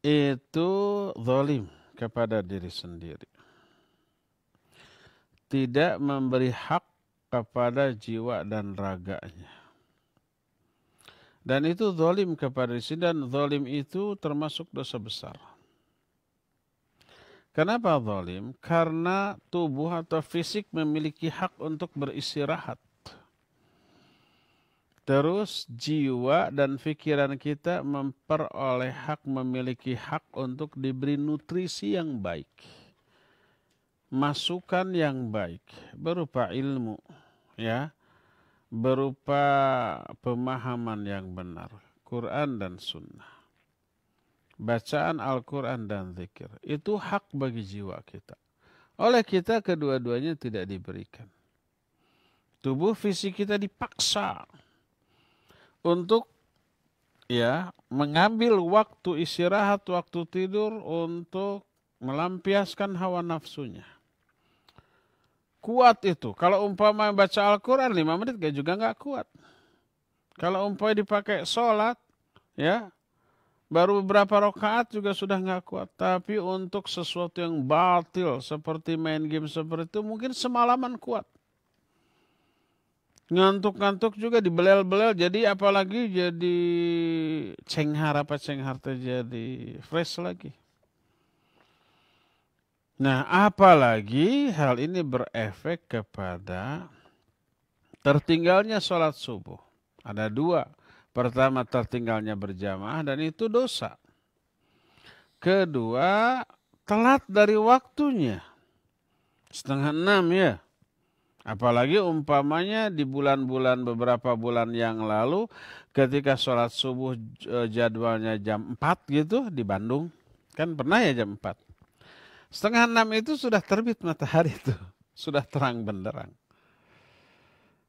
Itu zalim kepada diri sendiri tidak memberi hak kepada jiwa dan raganya. Dan itu zalim kepada diri dan zalim itu termasuk dosa besar. Kenapa zalim? Karena tubuh atau fisik memiliki hak untuk beristirahat. Terus jiwa dan pikiran kita memperoleh hak memiliki hak untuk diberi nutrisi yang baik masukan yang baik berupa ilmu ya berupa pemahaman yang benar Quran dan Sunnah bacaan Al-Quran dan zikir itu hak bagi jiwa kita oleh kita kedua-duanya tidak diberikan tubuh fisik kita dipaksa untuk ya mengambil waktu istirahat waktu tidur untuk melampiaskan hawa nafsunya kuat itu. Kalau umpama baca Al-Quran lima menit gak juga nggak kuat. Kalau umpama dipakai sholat, ya baru beberapa rakaat juga sudah nggak kuat. Tapi untuk sesuatu yang batil seperti main game seperti itu mungkin semalaman kuat. Ngantuk-ngantuk juga dibelel-belel jadi apalagi jadi cenghar apa cenghar terjadi fresh lagi. Nah, apalagi hal ini berefek kepada tertinggalnya sholat subuh. Ada dua. Pertama, tertinggalnya berjamaah dan itu dosa. Kedua, telat dari waktunya. Setengah enam ya. Apalagi umpamanya di bulan-bulan beberapa bulan yang lalu ketika sholat subuh e, jadwalnya jam empat gitu di Bandung. Kan pernah ya jam empat Setengah enam itu sudah terbit matahari itu. Sudah terang benderang.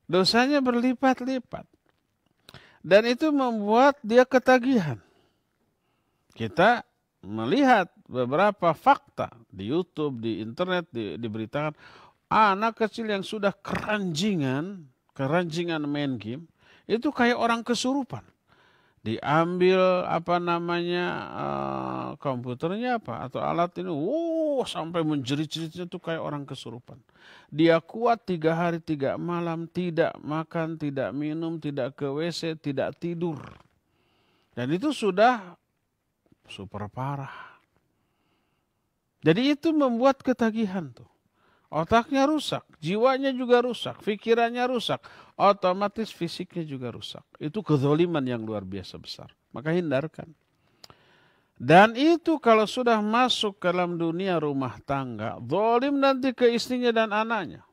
Dosanya berlipat-lipat. Dan itu membuat dia ketagihan. Kita melihat beberapa fakta di Youtube, di internet, di, diberitakan. Anak kecil yang sudah keranjingan, keranjingan main game, itu kayak orang kesurupan diambil apa namanya eh, komputernya apa atau alat ini, wow sampai menjerit-jeritnya tuh kayak orang kesurupan. Dia kuat tiga hari tiga malam tidak makan tidak minum tidak ke WC tidak tidur dan itu sudah super parah. Jadi itu membuat ketagihan tuh. Otaknya rusak, jiwanya juga rusak, pikirannya rusak, otomatis fisiknya juga rusak. Itu kezoliman yang luar biasa besar. Maka hindarkan. Dan itu kalau sudah masuk ke dalam dunia rumah tangga, zolim nanti ke istrinya dan anaknya.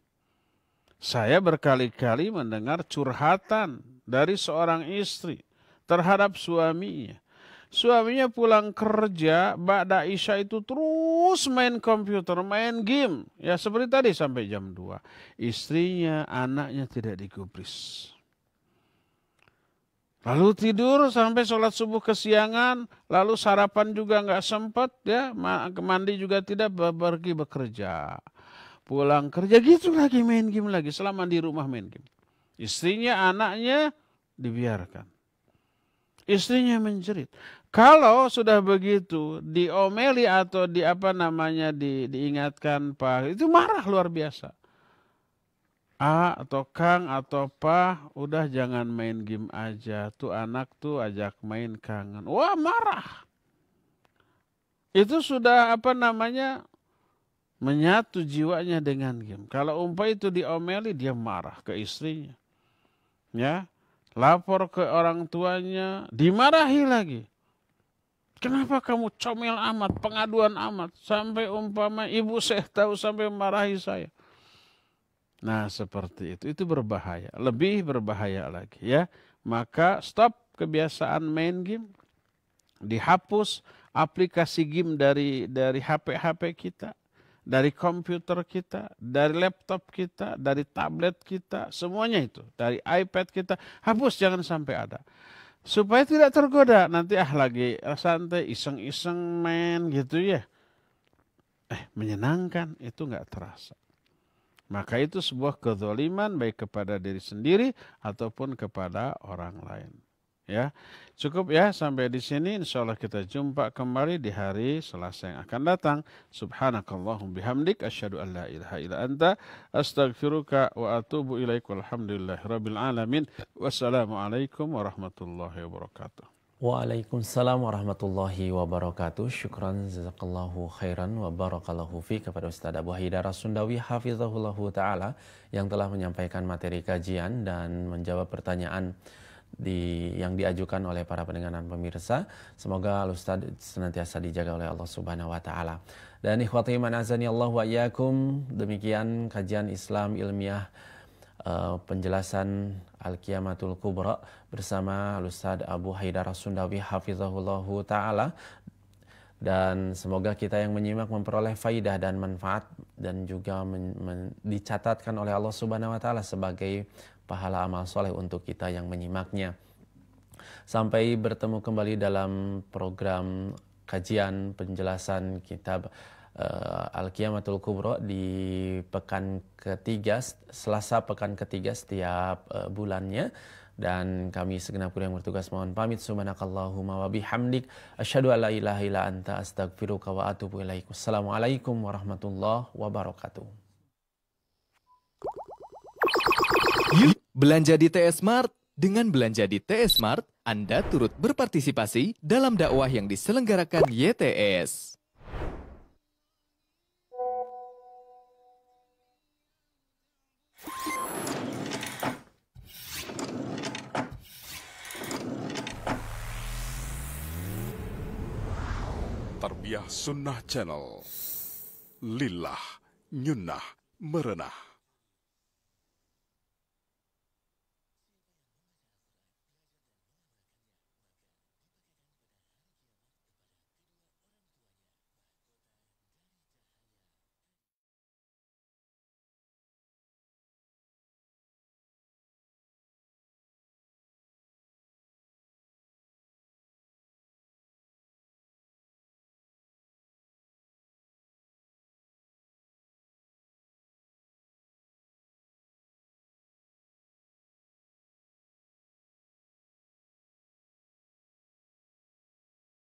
Saya berkali-kali mendengar curhatan dari seorang istri terhadap suaminya. Suaminya pulang kerja, Mbak Daisha itu terus main komputer, main game. Ya seperti tadi sampai jam 2. Istrinya, anaknya tidak digubris. Lalu tidur sampai sholat subuh kesiangan, lalu sarapan juga nggak sempat ya, mandi juga tidak pergi bekerja. Pulang kerja gitu lagi main game lagi, selama di rumah main game. Istrinya, anaknya dibiarkan. Istrinya menjerit. Kalau sudah begitu diomeli atau di apa namanya di, diingatkan Pak itu marah luar biasa. A atau Kang atau Pak udah jangan main game aja tuh anak tuh ajak main kangen. Wah marah. Itu sudah apa namanya menyatu jiwanya dengan game. Kalau umpah itu diomeli dia marah ke istrinya. Ya, lapor ke orang tuanya, dimarahi lagi. Kenapa kamu comel amat, pengaduan amat, sampai umpama ibu saya tahu sampai marahi saya. Nah seperti itu, itu berbahaya, lebih berbahaya lagi ya. Maka stop kebiasaan main game, dihapus aplikasi game dari dari HP-HP kita, dari komputer kita, dari laptop kita, dari tablet kita, semuanya itu, dari iPad kita, hapus jangan sampai ada supaya tidak tergoda nanti ah lagi santai iseng-iseng main gitu ya eh menyenangkan itu nggak terasa maka itu sebuah kezoliman baik kepada diri sendiri ataupun kepada orang lain ya. Cukup ya sampai di sini insya Allah kita jumpa kembali di hari Selasa yang akan datang. Subhanakallahum bihamdik asyhadu an la ilaha illa anta astaghfiruka wa atubu ilaik walhamdulillahirabbil alamin. Wassalamualaikum warahmatullahi wabarakatuh. Waalaikumsalam warahmatullahi wabarakatuh. Syukran jazakallahu khairan wa barakallahu fi kepada Ustaz Abu Hidara Sundawi hafizahullahu taala yang telah menyampaikan materi kajian dan menjawab pertanyaan di yang diajukan oleh para pendengar dan pemirsa. Semoga Al-Ustaz senantiasa dijaga oleh Allah Subhanahu wa taala. Dan ikhwati iman azani Allah wa iyyakum, demikian kajian Islam ilmiah eh, penjelasan Al-Qiyamatul Kubra bersama Al-Ustaz Abu Haidar Sundawi hafizahullahu taala dan semoga kita yang menyimak memperoleh faidah dan manfaat dan juga men, men, dicatatkan oleh Allah Subhanahu wa taala sebagai pahala amal soleh untuk kita yang menyimaknya. Sampai bertemu kembali dalam program kajian penjelasan kitab uh, Al-Qiyamatul Kubro di pekan ketiga, Selasa pekan ketiga setiap uh, bulannya. Dan kami segenap guru yang bertugas mohon pamit. Subhanakallahumma wa bihamdik. Asyadu ala ilaha ila anta astagfiruka wa atubu warahmatullahi wabarakatuh. Yuk, belanja di TS Mart. Dengan belanja di TS Mart, Anda turut berpartisipasi dalam dakwah yang diselenggarakan YTS. Tarbiyah Sunnah Channel Lillah Nyunnah Merenah